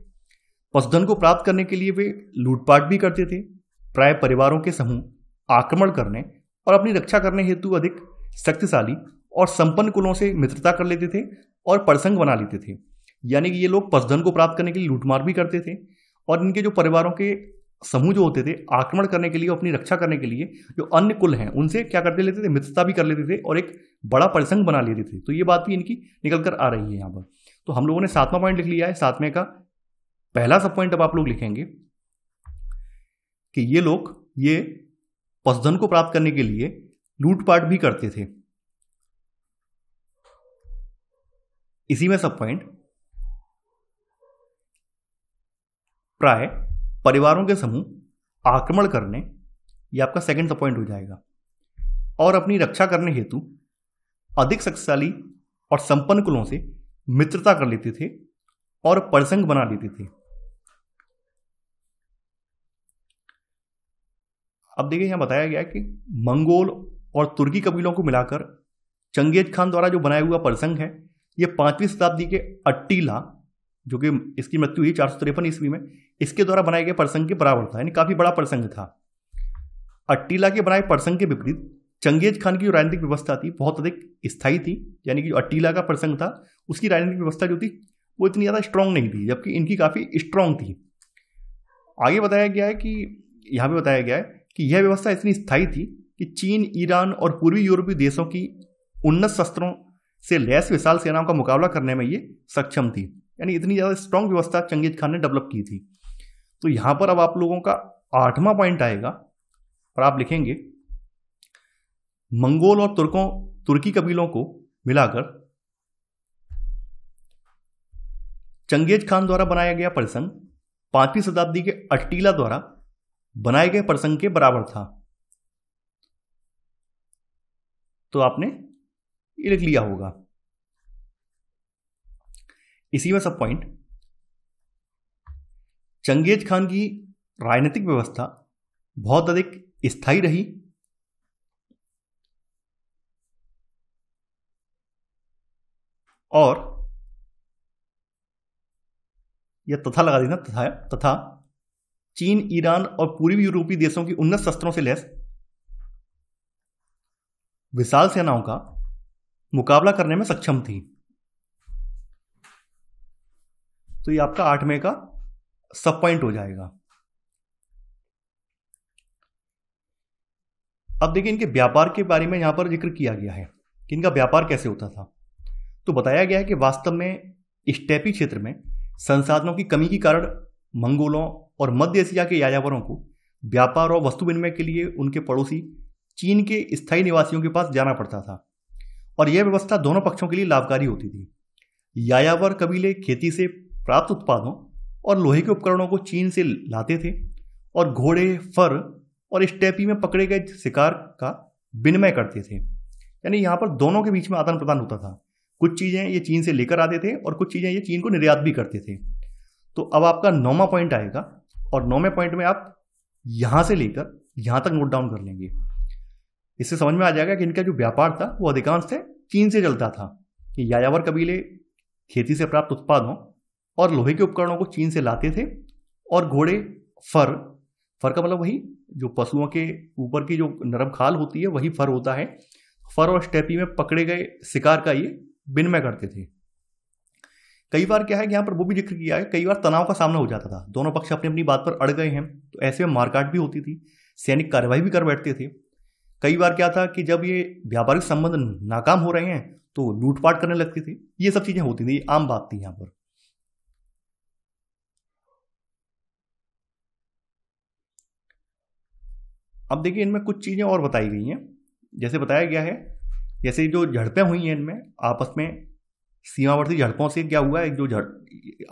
पशुधन को प्राप्त करने के लिए वे लूटपाट भी करते थे प्राय परिवारों के समूह आक्रमण करने और अपनी रक्षा करने हेतु अधिक शक्तिशाली और संपन्न कुलों से मित्रता कर लेते थे और प्रसंग बना लेते थे यानी कि ये लोग पशुधन को प्राप्त करने के लिए लूटमार भी करते थे और इनके जो परिवारों के समूह जो होते थे आक्रमण करने के लिए अपनी रक्षा करने के लिए जो अन्य कुल हैं उनसे क्या करते लेते थे मित्रता भी कर लेते थे और एक बड़ा परिसंघ बना लेते थे तो ये बात भी इनकी निकल कर आ रही है यहाँ पर तो हम लोगों ने सातवां पॉइंट लिख लिया है सातवें का पहला सब पॉइंट अब आप लोग लिखेंगे कि ये लोग ये पशुधन को प्राप्त करने के लिए लूटपाट भी करते थे इसी में सब पॉइंट प्राय परिवारों के समूह आक्रमण करने ये आपका सेकेंड पॉइंट हो जाएगा और अपनी रक्षा करने हेतु अधिक शक्तिशाली और संपन्न कुलों से मित्रता कर लेते थे और परसंग बना लेते थे अब देखिए यहां बताया गया कि मंगोल और तुर्की कबीलों को मिलाकर चंगेज खान द्वारा जो बनाया हुआ परसंग है यह पांचवीं शताब्दी के अट्टीला जो कि इसकी मृत्यु हुई चार सौ तिरपन ईस्वी में इसके द्वारा बनाए गए प्रसंग के बराबर था यानी काफ़ी बड़ा प्रसंग था अट्टीला के बनाए प्रसंग के विपरीत चंगेज खान की जो राजनीतिक व्यवस्था थी बहुत अधिक स्थायी थी यानी कि जो अट्टीला का प्रसंग था उसकी राजनीतिक व्यवस्था जो थी वो इतनी ज़्यादा स्ट्रांग नहीं थी जबकि इनकी काफ़ी स्ट्रांग थी आगे बताया गया है कि यहाँ पे बताया गया है कि यह व्यवस्था इतनी स्थायी थी कि चीन ईरान और पूर्वी यूरोपीय देशों की उन्नत शस्त्रों से लैस विशाल सेनाओं का मुकाबला करने में ये सक्षम थी यानी इतनी ज़्यादा स्ट्रांग व्यवस्था चंगेज खान ने डेवलप की थी तो यहाँ पर अब आप लोगों का आठवां पॉइंट आएगा और आप लिखेंगे मंगोल और तुर्कों तुर्की कबीलों को मिलाकर चंगेज खान द्वारा बनाया गया प्रसंग पांचवी शताब्दी के अट्टीला द्वारा बनाए गए प्रसंग के बराबर था तो आपने ये लिख लिया होगा इसी में सब पॉइंट चंगेज खान की राजनीतिक व्यवस्था बहुत अधिक स्थायी रही और यह तथा लगा देना तथा तथा चीन ईरान और पूर्वी यूरोपीय देशों की उन्नत शस्त्रों से लैस विशाल सेनाओं का मुकाबला करने में सक्षम थी तो ये आपका आठ में का सब पॉइंट हो जाएगा अब देखिए इनके व्यापार के बारे में यहां पर जिक्र किया गया है कि इनका व्यापार कैसे होता था तो बताया गया है कि वास्तव में स्टेपी क्षेत्र में संसाधनों की कमी के कारण मंगोलों और मध्य एशिया के यावरों को व्यापार और वस्तु विनिमय के लिए उनके पड़ोसी चीन के स्थायी निवासियों के पास जाना पड़ता था और यह व्यवस्था दोनों पक्षों के लिए लाभकारी होती थी यायावर कबीले खेती से प्राप्त उत्पादों और लोहे के उपकरणों को चीन से लाते थे और घोड़े फर और स्टेपी में पकड़े गए शिकार का विनिमय करते थे यानी यहाँ पर दोनों के बीच में आदान प्रदान होता था कुछ चीज़ें ये चीन से लेकर आते थे और कुछ चीज़ें ये चीन को निर्यात भी करते थे तो अब आपका नौवा पॉइंट आएगा और नौवें पॉइंट में आप यहाँ से लेकर यहाँ तक नोट डाउन कर लेंगे इससे समझ में आ जाएगा कि इनका जो व्यापार था वो अधिकांश से चीन से चलता था कि यायावर कबीले खेती से प्राप्त उत्पादों और लोहे के उपकरणों को चीन से लाते थे और घोड़े फर फर का मतलब वही जो पशुओं के ऊपर की जो नरम खाल होती है वही फर होता है फर और स्टेपी में पकड़े गए शिकार का ये विनिमय करते थे कई बार क्या है कि यहाँ पर वो भी जिक्र किया है कई बार तनाव का सामना हो जाता था दोनों पक्ष अपनी अपनी बात पर अड़ गए हैं तो ऐसे में मारकाट भी होती थी सैनिक कार्रवाई भी कर बैठते थे कई बार क्या था कि जब ये व्यापारिक संबंध नाकाम हो रहे हैं तो लूटपाट करने लगते थे ये सब चीज़ें होती थी आम बात थी यहाँ पर अब देखिए इनमें कुछ चीज़ें और बताई गई हैं जैसे बताया गया है जैसे जो झड़पें हुई हैं इनमें आपस में सीमावर्ती झड़पों से क्या हुआ है जो झड़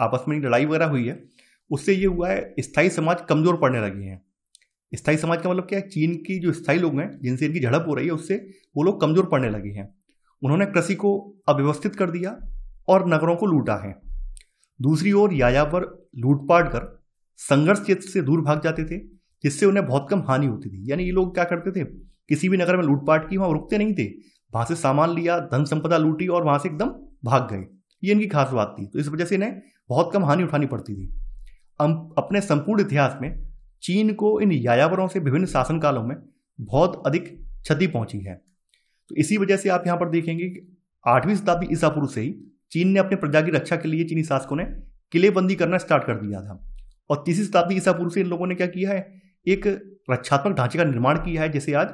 आपस में लड़ाई वगैरह हुई है उससे ये हुआ है स्थायी समाज कमज़ोर पड़ने लगे हैं स्थायी समाज का मतलब क्या है चीन की जो स्थायी लोग हैं जिनसे इनकी झड़प हो रही है उससे वो लोग कमज़ोर पड़ने लगे हैं उन्होंने कृषि को अव्यवस्थित कर दिया और नगरों को लूटा है दूसरी ओर यायावर लूटपाट कर संघर्ष क्षेत्र से दूर भाग जाते थे जिससे उन्हें बहुत कम हानि होती थी यानी ये लोग क्या करते थे किसी भी नगर में लूटपाट की वहाँ रुकते नहीं थे वहाँ से सामान लिया धन संपदा लूटी और वहाँ से एकदम भाग गए ये इनकी खास बात थी तो इस वजह से इन्हें बहुत कम हानि उठानी पड़ती थी अपने संपूर्ण इतिहास में चीन को इन यायावरों से विभिन्न शासनकालों में बहुत अधिक क्षति पहुंची है तो इसी वजह से आप यहाँ पर देखेंगे कि आठवीं शताब्दी ईसा पूर्व से ही चीन ने अपने प्रजा की रक्षा के लिए चीनी शासकों ने किलेबंदी करना स्टार्ट कर दिया था और तीसरी शताब्दी ईसा पूर्व से इन लोगों ने क्या किया है एक रक्षात्मक ढांचे का निर्माण किया है जिसे आज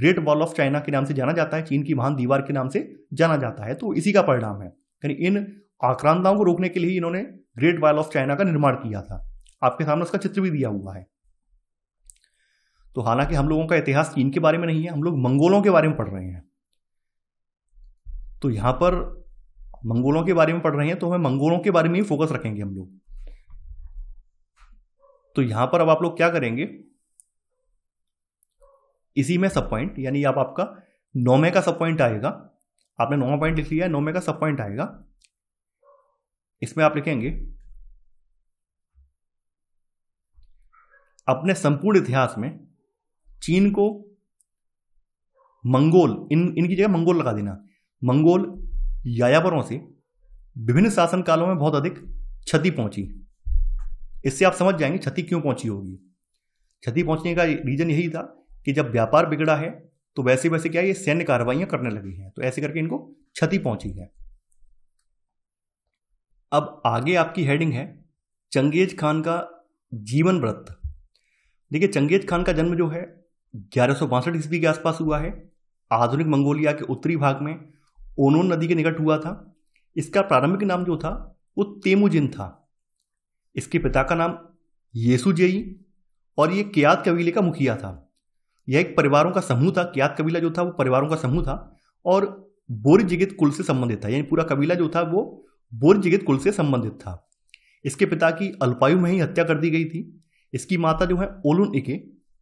ग्रेट वॉल ऑफ चाइना के नाम से जाना जाता है चीन की महान दीवार के नाम से जाना जाता है तो इसी का परिणाम है यानी इन आक्रांताओं को रोकने के लिए इन्होंने ग्रेट वॉल ऑफ चाइना का निर्माण किया था आपके सामने उसका चित्र भी दिया हुआ है तो हालांकि हम लोगों का इतिहास चीन के बारे में नहीं है हम लोग मंगोलों के बारे में पढ़ रहे हैं तो यहां पर मंगोलों के बारे में पढ़ रहे हैं तो हमें मंगोलों के बारे में ही फोकस रखेंगे हम लोग तो यहां पर अब आप लोग क्या करेंगे इसी में सब पॉइंट यानी आप आपका नौमे का सब पॉइंट आएगा आपने नौवा पॉइंट लिख लिया नौमे का सब पॉइंट आएगा इसमें आप लिखेंगे अपने संपूर्ण इतिहास में चीन को मंगोल इन इनकी जगह मंगोल लगा देना मंगोल यायावरों से विभिन्न शासनकालों में बहुत अधिक क्षति पहुंची इससे आप समझ जाएंगे क्षति क्यों पहुंची होगी क्षति पहुंचने का रीजन यही था कि जब व्यापार बिगड़ा है तो वैसे वैसे क्या ये सैन्य कार्रवाइयां करने लगी हैं तो ऐसे करके इनको क्षति पहुंची है अब आगे आपकी हेडिंग है चंगेज खान का जीवन व्रत देखिए चंगेज खान का जन्म जो है ग्यारह ईस्वी के आसपास हुआ है आधुनिक मंगोलिया के उत्तरी भाग में ओनोन नदी के निकट हुआ था इसका प्रारंभिक नाम जो था वो तेमुजिन था इसके पिता का नाम येसुजेई और ये कियात कबीले का मुखिया था यह एक परिवारों का समूह था क्यात कबीला जो था वो परिवारों का समूह था और बोर जिगित कुल से संबंधित था यानी पूरा कबीला जो था वो बोर जिगित कुल से संबंधित था इसके पिता की अल्पायु में ही हत्या कर दी गई थी इसकी माता जो है ओलुन इके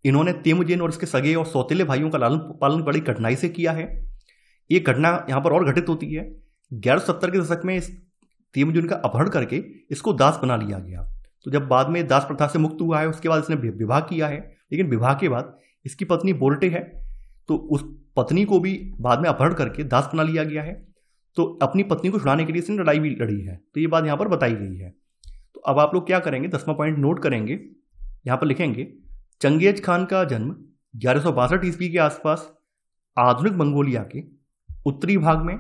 इन्होंने तेमुजेन और इसके सगे और सौतेले भाइयों का लालन पालन बड़ी कठिनाई से किया है ये घटना यहाँ पर और घटित होती है ग्यारह सत्तर के दशक में इस तेमुजिन का अपहरण करके इसको दास बना लिया गया तो जब बाद में दास प्रथा से मुक्त हुआ है उसके बाद इसने विवाह किया है लेकिन विवाह के बाद इसकी पत्नी बोल्टे है तो उस पत्नी को भी बाद में अपहरण करके दास बना लिया गया है तो अपनी पत्नी को छुड़ाने के लिए इसने लड़ाई भी लड़ी है तो ये बात यहाँ पर बताई गई है तो अब आप लोग क्या करेंगे दसवां पॉइंट नोट करेंगे यहाँ पर लिखेंगे चंगेज खान का जन्म ग्यारह सौ बासठ ईस्वी के आसपास आधुनिक मंगोलिया के उत्तरी भाग में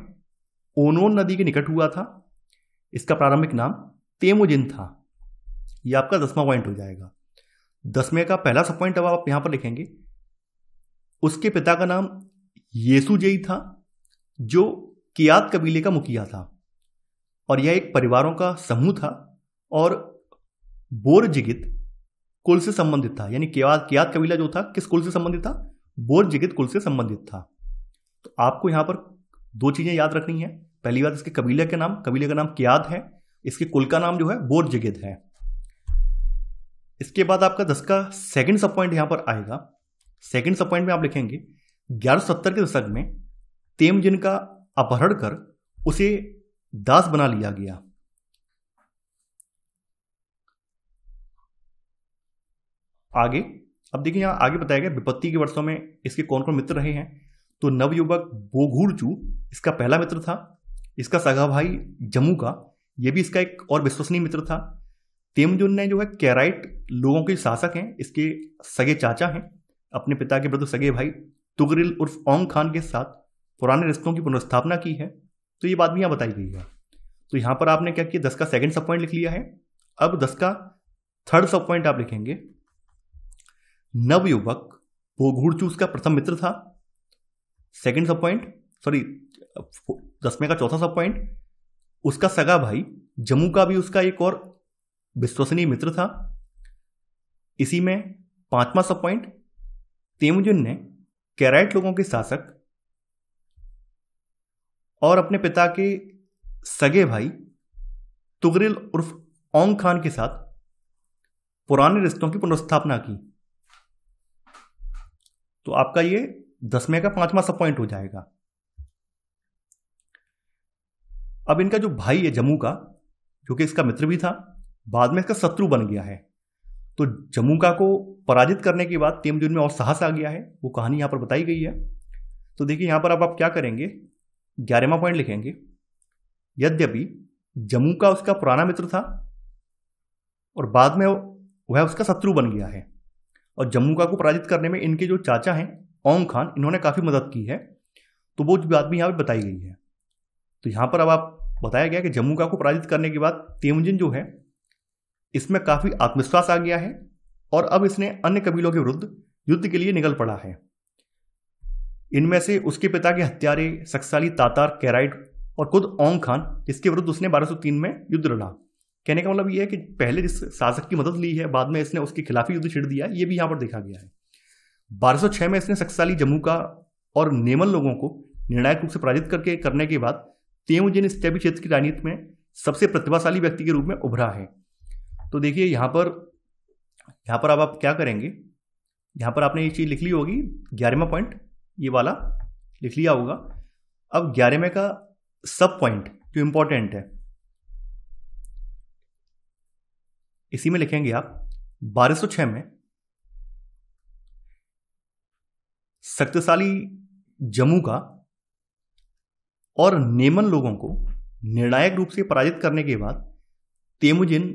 ओनोन नदी के निकट हुआ था इसका प्रारंभिक नाम तेमुजिन था यह आपका दसवां पॉइंट हो जाएगा दसवें का पहला सब पॉइंट अब आप यहाँ पर लिखेंगे उसके पिता का नाम जई था जो कियात कबीले का मुखिया था और यह एक परिवारों का समूह था और बोरजिगित कुल से संबंधित था यानी कियात कियात कबीला जो था किस कुल से संबंधित था बोरजिगित कुल से संबंधित था तो आपको यहां पर दो चीज़ें याद रखनी है पहली बात इसके कबीले के नाम कबीले का नाम कियात है इसके कुल का नाम जो है बोरजिगित है इसके बाद आपका दस का सेकेंड सब पॉइंट यहां पर आएगा सेकेंड सब पॉइंट में आप लिखेंगे ग्यारह सत्तर के दशक में तेमजिन का अपहरण कर उसे दास बना लिया गया आगे अब देखिए यहां आगे बताया गया विपत्ति के वर्षों में इसके कौन कौन मित्र रहे हैं तो नवयुवक बोघूरचू इसका पहला मित्र था इसका सगा भाई जम्मू का यह भी इसका एक और विश्वसनीय मित्र था तेमजुन ने जो है कैराइट लोगों के शासक हैं इसके सगे चाचा हैं अपने पिता के प्रति सगे भाई तुगरिल उर्फ ओंग खान के साथ पुराने रिश्तों की पुनर्स्थापना की है तो ये बात भी यहाँ बताई गई है तो यहाँ पर आपने क्या किया दस का सेकेंड सब पॉइंट लिख लिया है अब दस का थर्ड सब पॉइंट आप लिखेंगे युवक वो चूस का प्रथम मित्र था सेकेंड सब पॉइंट सॉरी दसवें का चौथा सब पॉइंट उसका सगा भाई जम्मू का भी उसका एक और विश्वसनीय मित्र था इसी में पांचवा सब पॉइंट तेमुजुन ने कैराइट लोगों के शासक और अपने पिता के सगे भाई तुगरिल उर्फ ओंग खान के साथ पुराने रिश्तों की पुनर्स्थापना की तो आपका ये दसवें का पांचवा सब पॉइंट हो जाएगा अब इनका जो भाई है जम्मू का जो कि इसका मित्र भी था बाद में इसका शत्रु बन गया है तो जमुका को पराजित करने के बाद तेमजुन में और साहस आ गया है वो कहानी यहाँ पर बताई गई है तो देखिए यहाँ पर अब आप क्या करेंगे ग्यारहवा पॉइंट लिखेंगे यद्यपि जमुका उसका पुराना मित्र था और बाद में वह उसका शत्रु बन गया है और जमुका को पराजित करने में इनके जो चाचा हैं ओम खान इन्होंने काफ़ी मदद की है तो वो बात भी यहाँ पर बताई गई है तो यहाँ पर अब आप बताया गया कि जमुका को पराजित करने के बाद तेमजिन जो है इसमें काफी आत्मविश्वास आ गया है और अब इसने अन्य कबीलों के विरुद्ध युद्ध के लिए निकल पड़ा है इनमें से उसके पिता के हत्यारे शक्साली तातार कैराइड और खुद ओंग खान जिसके विरुद्ध उसने 1203 में युद्ध लड़ा कहने का मतलब यह है कि पहले जिस शासक की मदद ली है बाद में इसने उसके खिलाफ ही युद्ध छिड़ दिया ये भी यहां पर देखा गया है 1206 में इसने शक्साली जम्मू का और नेमल लोगों को निर्णायक रूप से पराजित करके करने के बाद तेमुजिन इस क्षेत्र की राजनीति में सबसे प्रतिभाशाली व्यक्ति के रूप में उभरा है तो देखिए यहाँ पर यहाँ पर अब आप क्या करेंगे यहाँ पर आपने ये चीज़ लिख ली होगी ग्यारहवा पॉइंट ये वाला लिख लिया होगा अब ग्यारहवें का सब पॉइंट जो इम्पोर्टेंट है इसी में लिखेंगे आप बारह सौ में शक्तिशाली जम्मू का और नेमन लोगों को निर्णायक रूप से पराजित करने के बाद तेमुजिन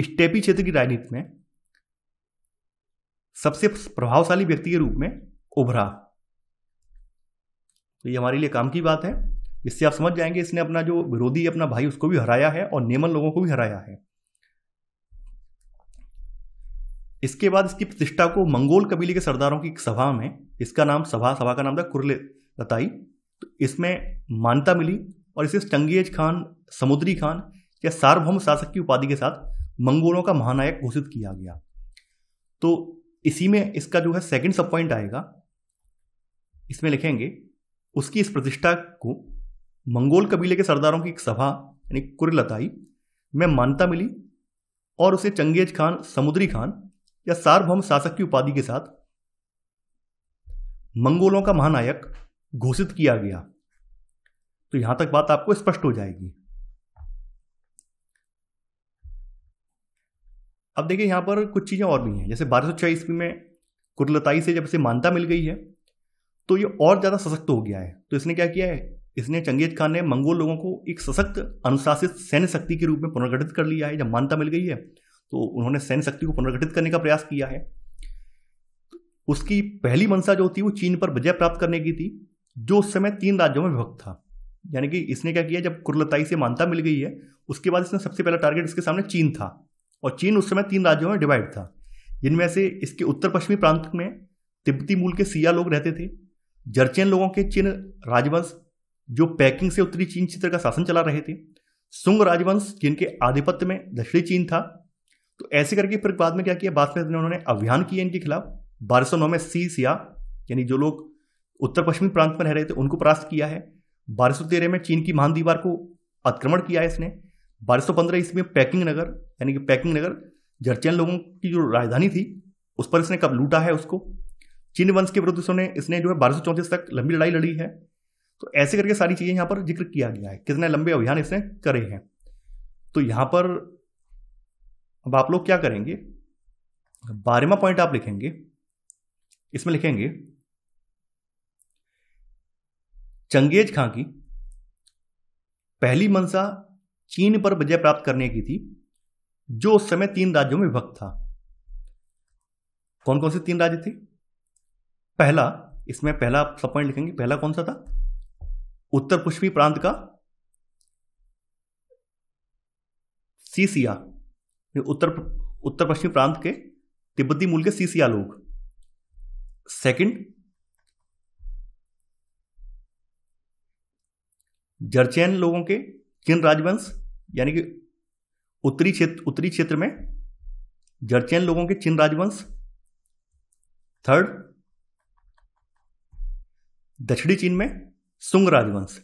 स्टेपी क्षेत्र की राजनीति में सबसे प्रभावशाली व्यक्ति के रूप में उभरा तो ये हमारे लिए काम की बात है इससे आप समझ जाएंगे इसने अपना जो विरोधी अपना भाई उसको भी हराया है और नेमन लोगों को भी हराया है इसके बाद इसकी प्रतिष्ठा को मंगोल कबीले के सरदारों की सभा में इसका नाम सभा सभा का नाम था कुरले लताई तो इसमें मान्यता मिली और इसे चंगेज खान समुद्री खान या सार्वभौम शासक की उपाधि के साथ मंगोलों का महानायक घोषित किया गया तो इसी में इसका जो है सेकंड सब पॉइंट आएगा इसमें लिखेंगे उसकी इस प्रतिष्ठा को मंगोल कबीले के सरदारों की एक सभा यानी कुरलताई में मान्यता मिली और उसे चंगेज खान समुद्री खान या सार्वभौम शासक की उपाधि के साथ मंगोलों का महानायक घोषित किया गया तो यहां तक बात आपको स्पष्ट हो जाएगी अब देखिए यहाँ पर कुछ चीज़ें और भी हैं जैसे बारह सौ छः ईस्वी में कुरलताई से जब इसे मानता मिल गई है तो ये और ज़्यादा सशक्त हो गया है तो इसने क्या किया है इसने चंगेज खान ने मंगोल लोगों को एक सशक्त अनुशासित सैन्य शक्ति के रूप में पुनर्गठित कर लिया है जब मान्यता मिल गई है तो उन्होंने सैन्य शक्ति को पुनर्गठित करने का प्रयास किया है उसकी पहली मंशा जो थी वो चीन पर विजय प्राप्त करने की थी जो उस समय तीन राज्यों में विभक्त था यानी कि इसने क्या किया जब कुरलताई से मानता मिल गई है उसके बाद इसने सबसे पहला टारगेट इसके सामने चीन था और चीन उस समय तीन राज्यों में डिवाइड था जिनमें से इसके उत्तर पश्चिमी प्रांत में तिब्बती मूल के सिया लोग रहते थे जर्चेन लोगों के चीन राजवंश जो पैकिंग से उत्तरी चीन क्षेत्र का शासन चला रहे थे सुंग राजवंश जिनके आधिपत्य में दक्षिणी चीन था तो ऐसे करके फिर बाद में क्या किया बाद में उन्होंने अभियान किया इनके खिलाफ बारह सौ नौ में सी सिया यानी जो लोग उत्तर पश्चिमी प्रांत में रह रहे थे उनको परास्त किया है बारह सौ तेरह में चीन की महान दीवार को अतिक्रमण किया है इसने बारह सौ पंद्रह ईस्वी में पैकिंग नगर यानी कि पैकिंग नगर जर्चियन लोगों की जो राजधानी थी उस पर इसने कब लूटा है उसको चीन वंश के विरुद्ध इसने इसने जो है बारह सौ चौंतीस तक लंबी लड़ाई लड़ी है तो ऐसे करके सारी चीज़ें यहाँ पर जिक्र किया गया है कितने लंबे अभियान इसने करे हैं तो यहाँ पर अब आप लोग क्या करेंगे बारहवा पॉइंट आप लिखेंगे इसमें लिखेंगे चंगेज खां की पहली मंशा चीन पर विजय प्राप्त करने की थी जो उस समय तीन राज्यों में विभक्त था कौन कौन से तीन राज्य थे पहला इसमें पहला आप सब पॉइंट लिखेंगे पहला कौन सा था उत्तर पश्चिमी प्रांत का सीसिया उत्तर उत्तर पश्चिमी प्रांत के तिब्बती मूल के सीसिया लोग सेकंड जर्चैन लोगों के चिन राजवंश यानी कि उत्तरी क्षेत्र उत्तरी क्षेत्र में जर्चैन लोगों के चिन राजवंश थर्ड दक्षिणी चीन में सुंग राजवंश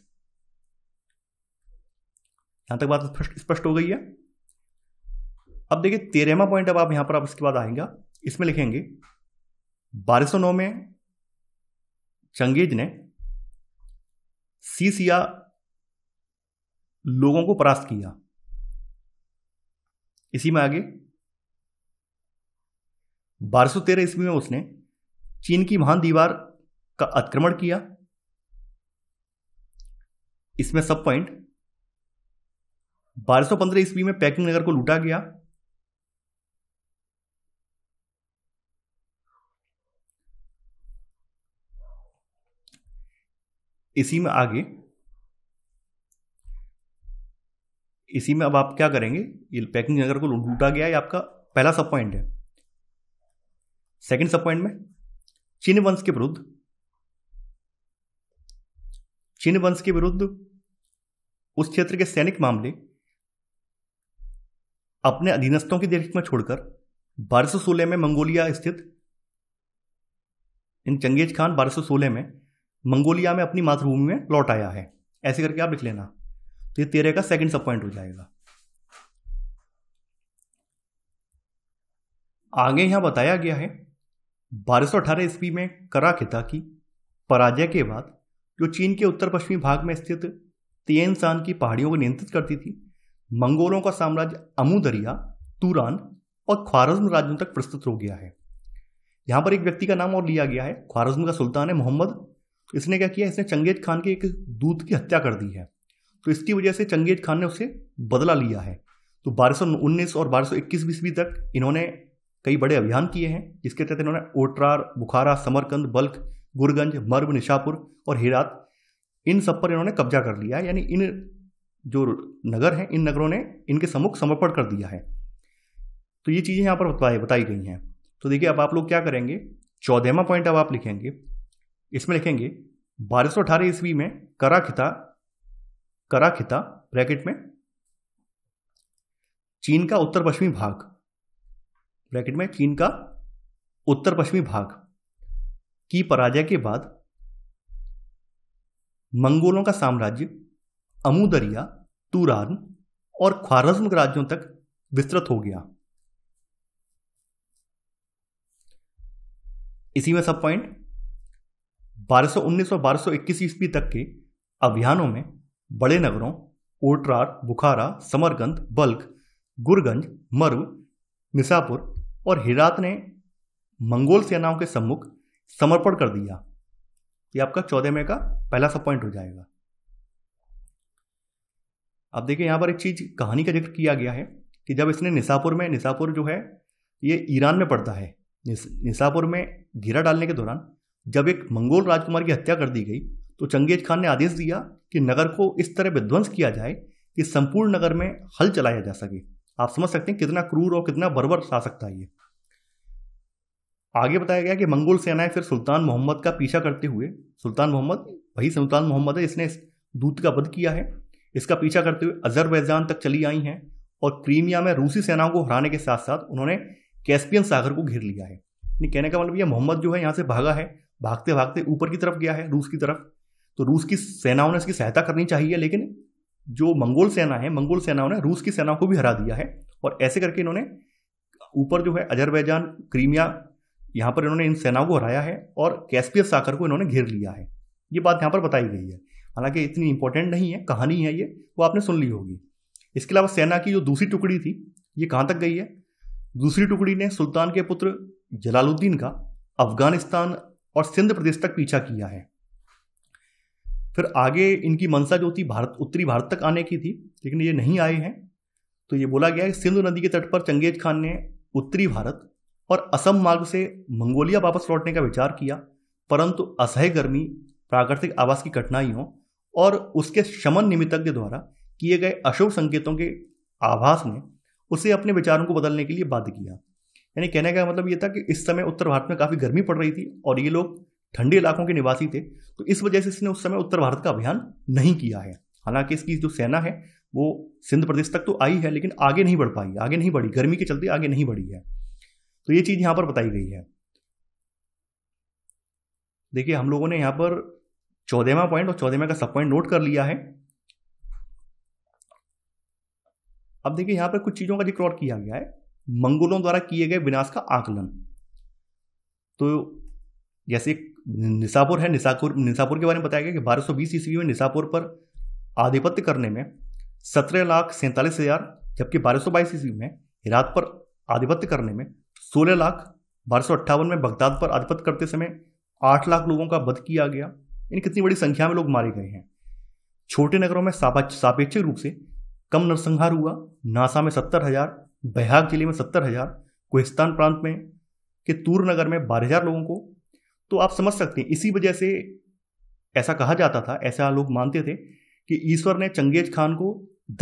यहां तक बात स्पष्ट हो गई है अब देखिए तेरहवा पॉइंट अब आप यहां पर आप इसके बाद आएगा इसमें लिखेंगे बारह सौ नौ में चंगेज ने सीसिया लोगों को परास्त किया इसी में आगे बारह सौ तेरह ईस्वी में उसने चीन की महान दीवार का अतिक्रमण किया इसमें सब पॉइंट बारह सौ पंद्रह ईस्वी में पैकिंग नगर को लूटा गया इसी में आगे इसी में अब आप क्या करेंगे ये पैकिंग नगर को लूटा गया ये आपका पहला सब पॉइंट है सेकंड सब पॉइंट में चीन वंश के विरुद्ध चीन वंश के विरुद्ध उस क्षेत्र के सैनिक मामले अपने अधीनस्थों की देखरेख में छोड़कर बारह सौ सोलह में मंगोलिया स्थित इन चंगेज खान बारह सौ सोलह में मंगोलिया में अपनी मातृभूमि में लौट आया है ऐसे करके आप लिख लेना तो ये तेरह का सेकंड सब पॉइंट हो जाएगा आगे यहां बताया गया है बारह सौ अठारह ईस्वी में करा खिता की पराजय के बाद जो चीन के उत्तर पश्चिमी भाग में स्थित तेनसान की पहाड़ियों को नियंत्रित करती थी मंगोलों का साम्राज्य अमूदरिया तुरान और ख्वारज्म राज्यों तक प्रस्तुत हो गया है यहां पर एक व्यक्ति का नाम और लिया गया है ख्वारज्म का सुल्तान है मोहम्मद इसने क्या किया इसने चंगेज खान के एक दूत की हत्या कर दी है तो इसकी वजह से चंगेज खान ने उसे बदला लिया है तो बारह और बारह सौ ईस्वी तक इन्होंने कई बड़े अभियान किए हैं जिसके तहत इन्होंने Otrar Bukhara Samarkand Balkh Gurganj Merv Nishapur और हेरात इन सब पर इन्होंने कब्जा कर लिया है यानी इन जो नगर हैं इन नगरों ने इनके सम्मुख समर्पण कर दिया है तो ये चीज़ें यहाँ पर बताई बताई गई हैं तो देखिए अब आप लोग क्या करेंगे चौदहवा पॉइंट अब आप लिखेंगे इसमें लिखेंगे बारह सौ अठारह ईस्वी में कराखिता करा खिता ब्रैकेट में चीन का उत्तर पश्चिमी भाग ब्रैकेट में चीन का उत्तर पश्चिमी भाग की पराजय के बाद मंगोलों का साम्राज्य अमूदरिया तुरान और ख्वारज्म राज्यों तक विस्तृत हो गया इसी में सब पॉइंट 1219 और 1221 ईस्वी तक के अभियानों में बड़े नगरों ओटरार बुखारा समरकंद बल्क गुरगंज मरु मिसापुर और हिरात ने मंगोल सेनाओं के सम्मुख समर्पण कर दिया ये आपका चौदह मई का पहला सब पॉइंट हो जाएगा अब देखिए यहाँ पर एक चीज़ कहानी का जिक्र किया गया है कि जब इसने निसापुर में निसापुर जो है ये ईरान में पड़ता है निस, निसापुर में घेरा डालने के दौरान जब एक मंगोल राजकुमार की हत्या कर दी गई तो चंगेज खान ने आदेश दिया कि नगर को इस तरह विध्वंस किया जाए कि संपूर्ण नगर में हल चलाया जा सके आप समझ सकते हैं कितना क्रूर और कितना बर्बर शासक था ये आगे बताया गया कि मंगोल सेनाएं फिर सुल्तान मोहम्मद का पीछा करते हुए सुल्तान मोहम्मद वही सुल्तान मोहम्मद है इसने इस दूत का वध किया है इसका पीछा करते हुए अजरबैजान तक चली आई हैं और क्रीमिया में रूसी सेनाओं को हराने के साथ साथ उन्होंने कैस्पियन सागर को घेर लिया है यानी कहने का मतलब यह मोहम्मद जो है यहाँ से भागा है भागते भागते ऊपर की तरफ गया है रूस की तरफ तो रूस की सेनाओं ने इसकी सहायता करनी चाहिए लेकिन जो मंगोल सेना है मंगोल सेनाओं ने रूस की सेना को भी हरा दिया है और ऐसे करके इन्होंने ऊपर जो है अजरबैजान क्रीमिया यहाँ पर इन्होंने इन सेनाओं को हराया है और कैस्पियस सागर को इन्होंने घेर लिया है ये बात यहाँ पर बताई गई है हालांकि इतनी इंपॉर्टेंट नहीं है कहानी है ये वो आपने सुन ली होगी इसके अलावा सेना की जो दूसरी टुकड़ी थी ये कहाँ तक गई है दूसरी टुकड़ी ने सुल्तान के पुत्र जलालुद्दीन का अफगानिस्तान और सिंध प्रदेश तक पीछा किया है फिर आगे इनकी मंशा जो थी भारत उत्तरी भारत तक आने की थी लेकिन ये नहीं आए हैं तो ये बोला गया है सिंधु नदी के तट पर चंगेज खान ने उत्तरी भारत और असम मार्ग से मंगोलिया वापस लौटने का विचार किया परंतु असह्य गर्मी प्राकृतिक आवास की कठिनाइयों और उसके शमन निमित्तज्ञ द्वारा किए गए अशुभ संकेतों के आभास ने उसे अपने विचारों को बदलने के लिए बाध्य किया यानी कहने का मतलब ये था कि इस समय उत्तर भारत में काफ़ी गर्मी पड़ रही थी और ये लोग ठंडे इलाकों के निवासी थे तो इस वजह से इसने उस समय उत्तर भारत का अभियान नहीं किया है हालांकि इसकी जो सेना है वो सिंध प्रदेश तक तो आई है लेकिन आगे नहीं बढ़ पाई आगे नहीं बढ़ी गर्मी के चलते आगे नहीं बढ़ी है तो ये चीज़ यहां पर बताई गई है देखिए हम लोगों ने यहां पर चौदहवा पॉइंट और चौदहवा का सब पॉइंट नोट कर लिया है अब देखिए यहां पर कुछ चीज़ों का जिक्र और किया गया है मंगोलों द्वारा किए गए विनाश का आकलन तो जैसे निसापुर है निसापुर निसापुर के बारे में बताया गया कि बारह सौ बीस ईस्वी में निसापुर पर आधिपत्य करने में सत्रह लाख सैंतालीस हजार जबकि बारह सौ बाईस ईस्वी में हिरात पर आधिपत्य करने में सोलह लाख बारह सौ अट्ठावन में बगदाद पर आधिपत्य करते समय आठ लाख लोगों का वध किया गया इन कितनी बड़ी संख्या में लोग मारे गए हैं छोटे नगरों में सापेक्षिक रूप से कम नरसंहार हुआ नासा में सत्तर हजार बहाग जिले में सत्तर हजार कोहिस्तान प्रांत में के तूर नगर में बारह हजार लोगों को तो आप समझ सकते हैं इसी वजह से ऐसा कहा जाता था ऐसा लोग मानते थे कि ईश्वर ने चंगेज खान को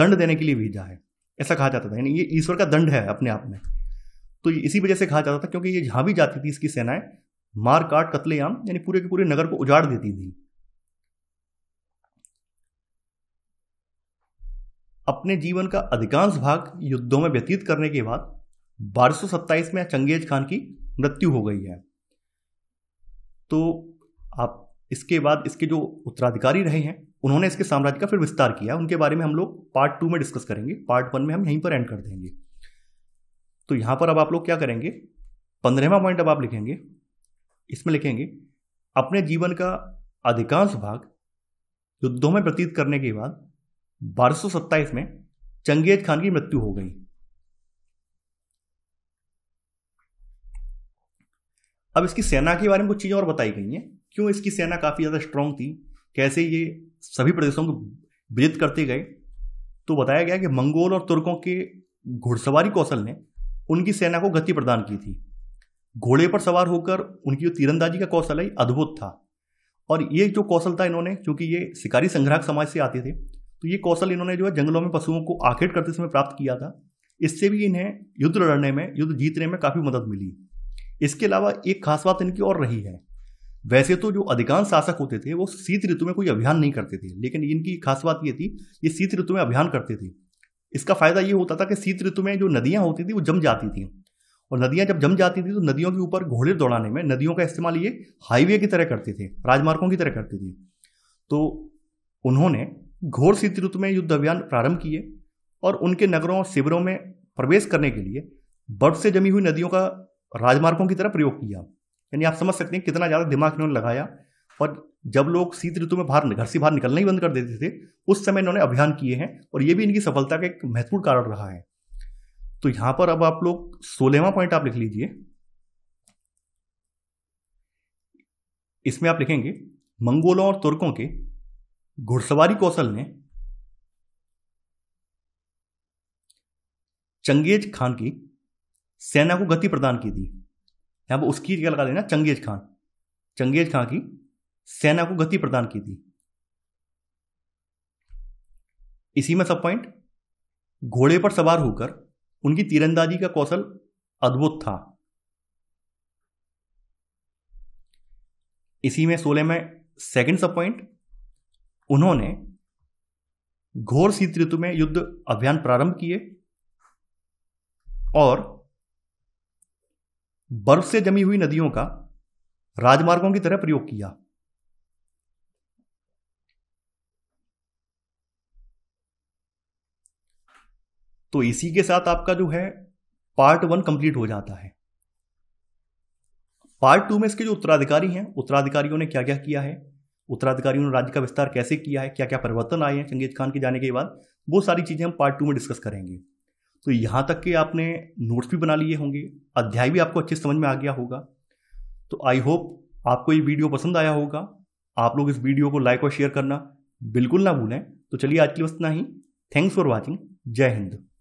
दंड देने के लिए भेजा है ऐसा कहा जाता था यानी ये ईश्वर का दंड है अपने आप में तो इसी वजह से कहा जाता था क्योंकि ये जहाँ भी जाती थी इसकी सेनाएं मार काट कत्लेआम यानी पूरे के पूरे नगर को उजाड़ देती थी अपने जीवन का अधिकांश भाग युद्धों में व्यतीत करने के बाद बारह में चंगेज खान की मृत्यु हो गई है तो आप इसके बाद इसके जो उत्तराधिकारी रहे हैं उन्होंने इसके साम्राज्य का फिर विस्तार किया उनके बारे में हम लोग पार्ट टू में डिस्कस करेंगे पार्ट वन में हम यहीं पर एंड कर देंगे तो यहां पर अब आप लोग क्या करेंगे पंद्रहवा पॉइंट अब आप लिखेंगे इसमें लिखेंगे अपने जीवन का अधिकांश भाग युद्धों में प्रतीत करने के बाद बारह में चंगेज खान की मृत्यु हो गई अब इसकी सेना के बारे में कुछ चीज़ें और बताई गई हैं क्यों इसकी सेना काफ़ी ज़्यादा स्ट्रांग थी कैसे ये सभी प्रदेशों को विजित करते गए तो बताया गया कि मंगोल और तुर्कों के घुड़सवारी कौशल ने उनकी सेना को गति प्रदान की थी घोड़े पर सवार होकर उनकी जो तीरंदाजी का कौशल है अद्भुत था और ये जो कौशल था इन्होंने क्योंकि ये शिकारी संग्राहक समाज से आते थे तो ये कौशल इन्होंने जो है जंगलों में पशुओं को आखेट करते समय प्राप्त किया था इससे भी इन्हें युद्ध लड़ने में युद्ध जीतने में काफ़ी मदद मिली इसके अलावा एक खास बात इनकी और रही है वैसे तो जो अधिकांश शासक होते थे वो शीत ऋतु में कोई अभियान नहीं करते थे लेकिन इनकी खास बात ये थी ये शीत ऋतु में अभियान करते थे इसका फायदा ये होता था कि शीत ऋतु में जो नदियाँ होती थी वो जम जाती थी और नदियाँ जब जम जाती थी तो नदियों के ऊपर घोड़े दौड़ाने में नदियों का इस्तेमाल ये हाईवे की तरह करते थे राजमार्गों की तरह करते थे तो उन्होंने घोर शीत ऋतु में युद्ध अभियान प्रारंभ किए और उनके नगरों और शिविरों में प्रवेश करने के लिए बर्फ से जमी हुई नदियों का राजमार्गों की तरह प्रयोग किया यानी आप समझ सकते हैं कितना ज़्यादा दिमाग इन्होंने लगाया और जब लोग शीत ऋतु में बाहर घर से बाहर निकलना ही बंद कर देते थे उस समय इन्होंने अभियान किए हैं और ये भी इनकी सफलता का एक महत्वपूर्ण कारण रहा है तो यहाँ पर अब आप लोग सोलहवा पॉइंट आप लिख लीजिए इसमें आप लिखेंगे मंगोलों और तुर्कों के घुड़सवारी कौशल ने चंगेज खान की सेना को गति प्रदान की थी यहाँ पर उसकी जगह लगा देना चंगेज खान चंगेज खान की सेना को गति प्रदान की थी इसी में सब पॉइंट घोड़े पर सवार होकर उनकी तीरंदाजी का कौशल अद्भुत था इसी में सोलह में सेकंड सब पॉइंट उन्होंने घोर शीत ऋतु में युद्ध अभियान प्रारंभ किए और बर्फ से जमी हुई नदियों का राजमार्गों की तरह प्रयोग किया तो इसी के साथ आपका जो है पार्ट वन कंप्लीट हो जाता है पार्ट टू में इसके जो उत्तराधिकारी हैं उत्तराधिकारियों ने क्या क्या किया है उत्तराधिकारियों ने राज्य का विस्तार कैसे किया है क्या क्या परिवर्तन आए हैं चंगेज खान के जाने के बाद वो सारी चीज़ें हम पार्ट टू में डिस्कस करेंगे तो यहाँ तक कि आपने नोट्स भी बना लिए होंगे अध्याय भी आपको अच्छे समझ में आ गया होगा तो आई होप आपको ये वीडियो पसंद आया होगा आप लोग इस वीडियो को लाइक और शेयर करना बिल्कुल ना भूलें तो चलिए आज के लिए बस इतना ही थैंक्स फॉर वॉचिंग जय हिंद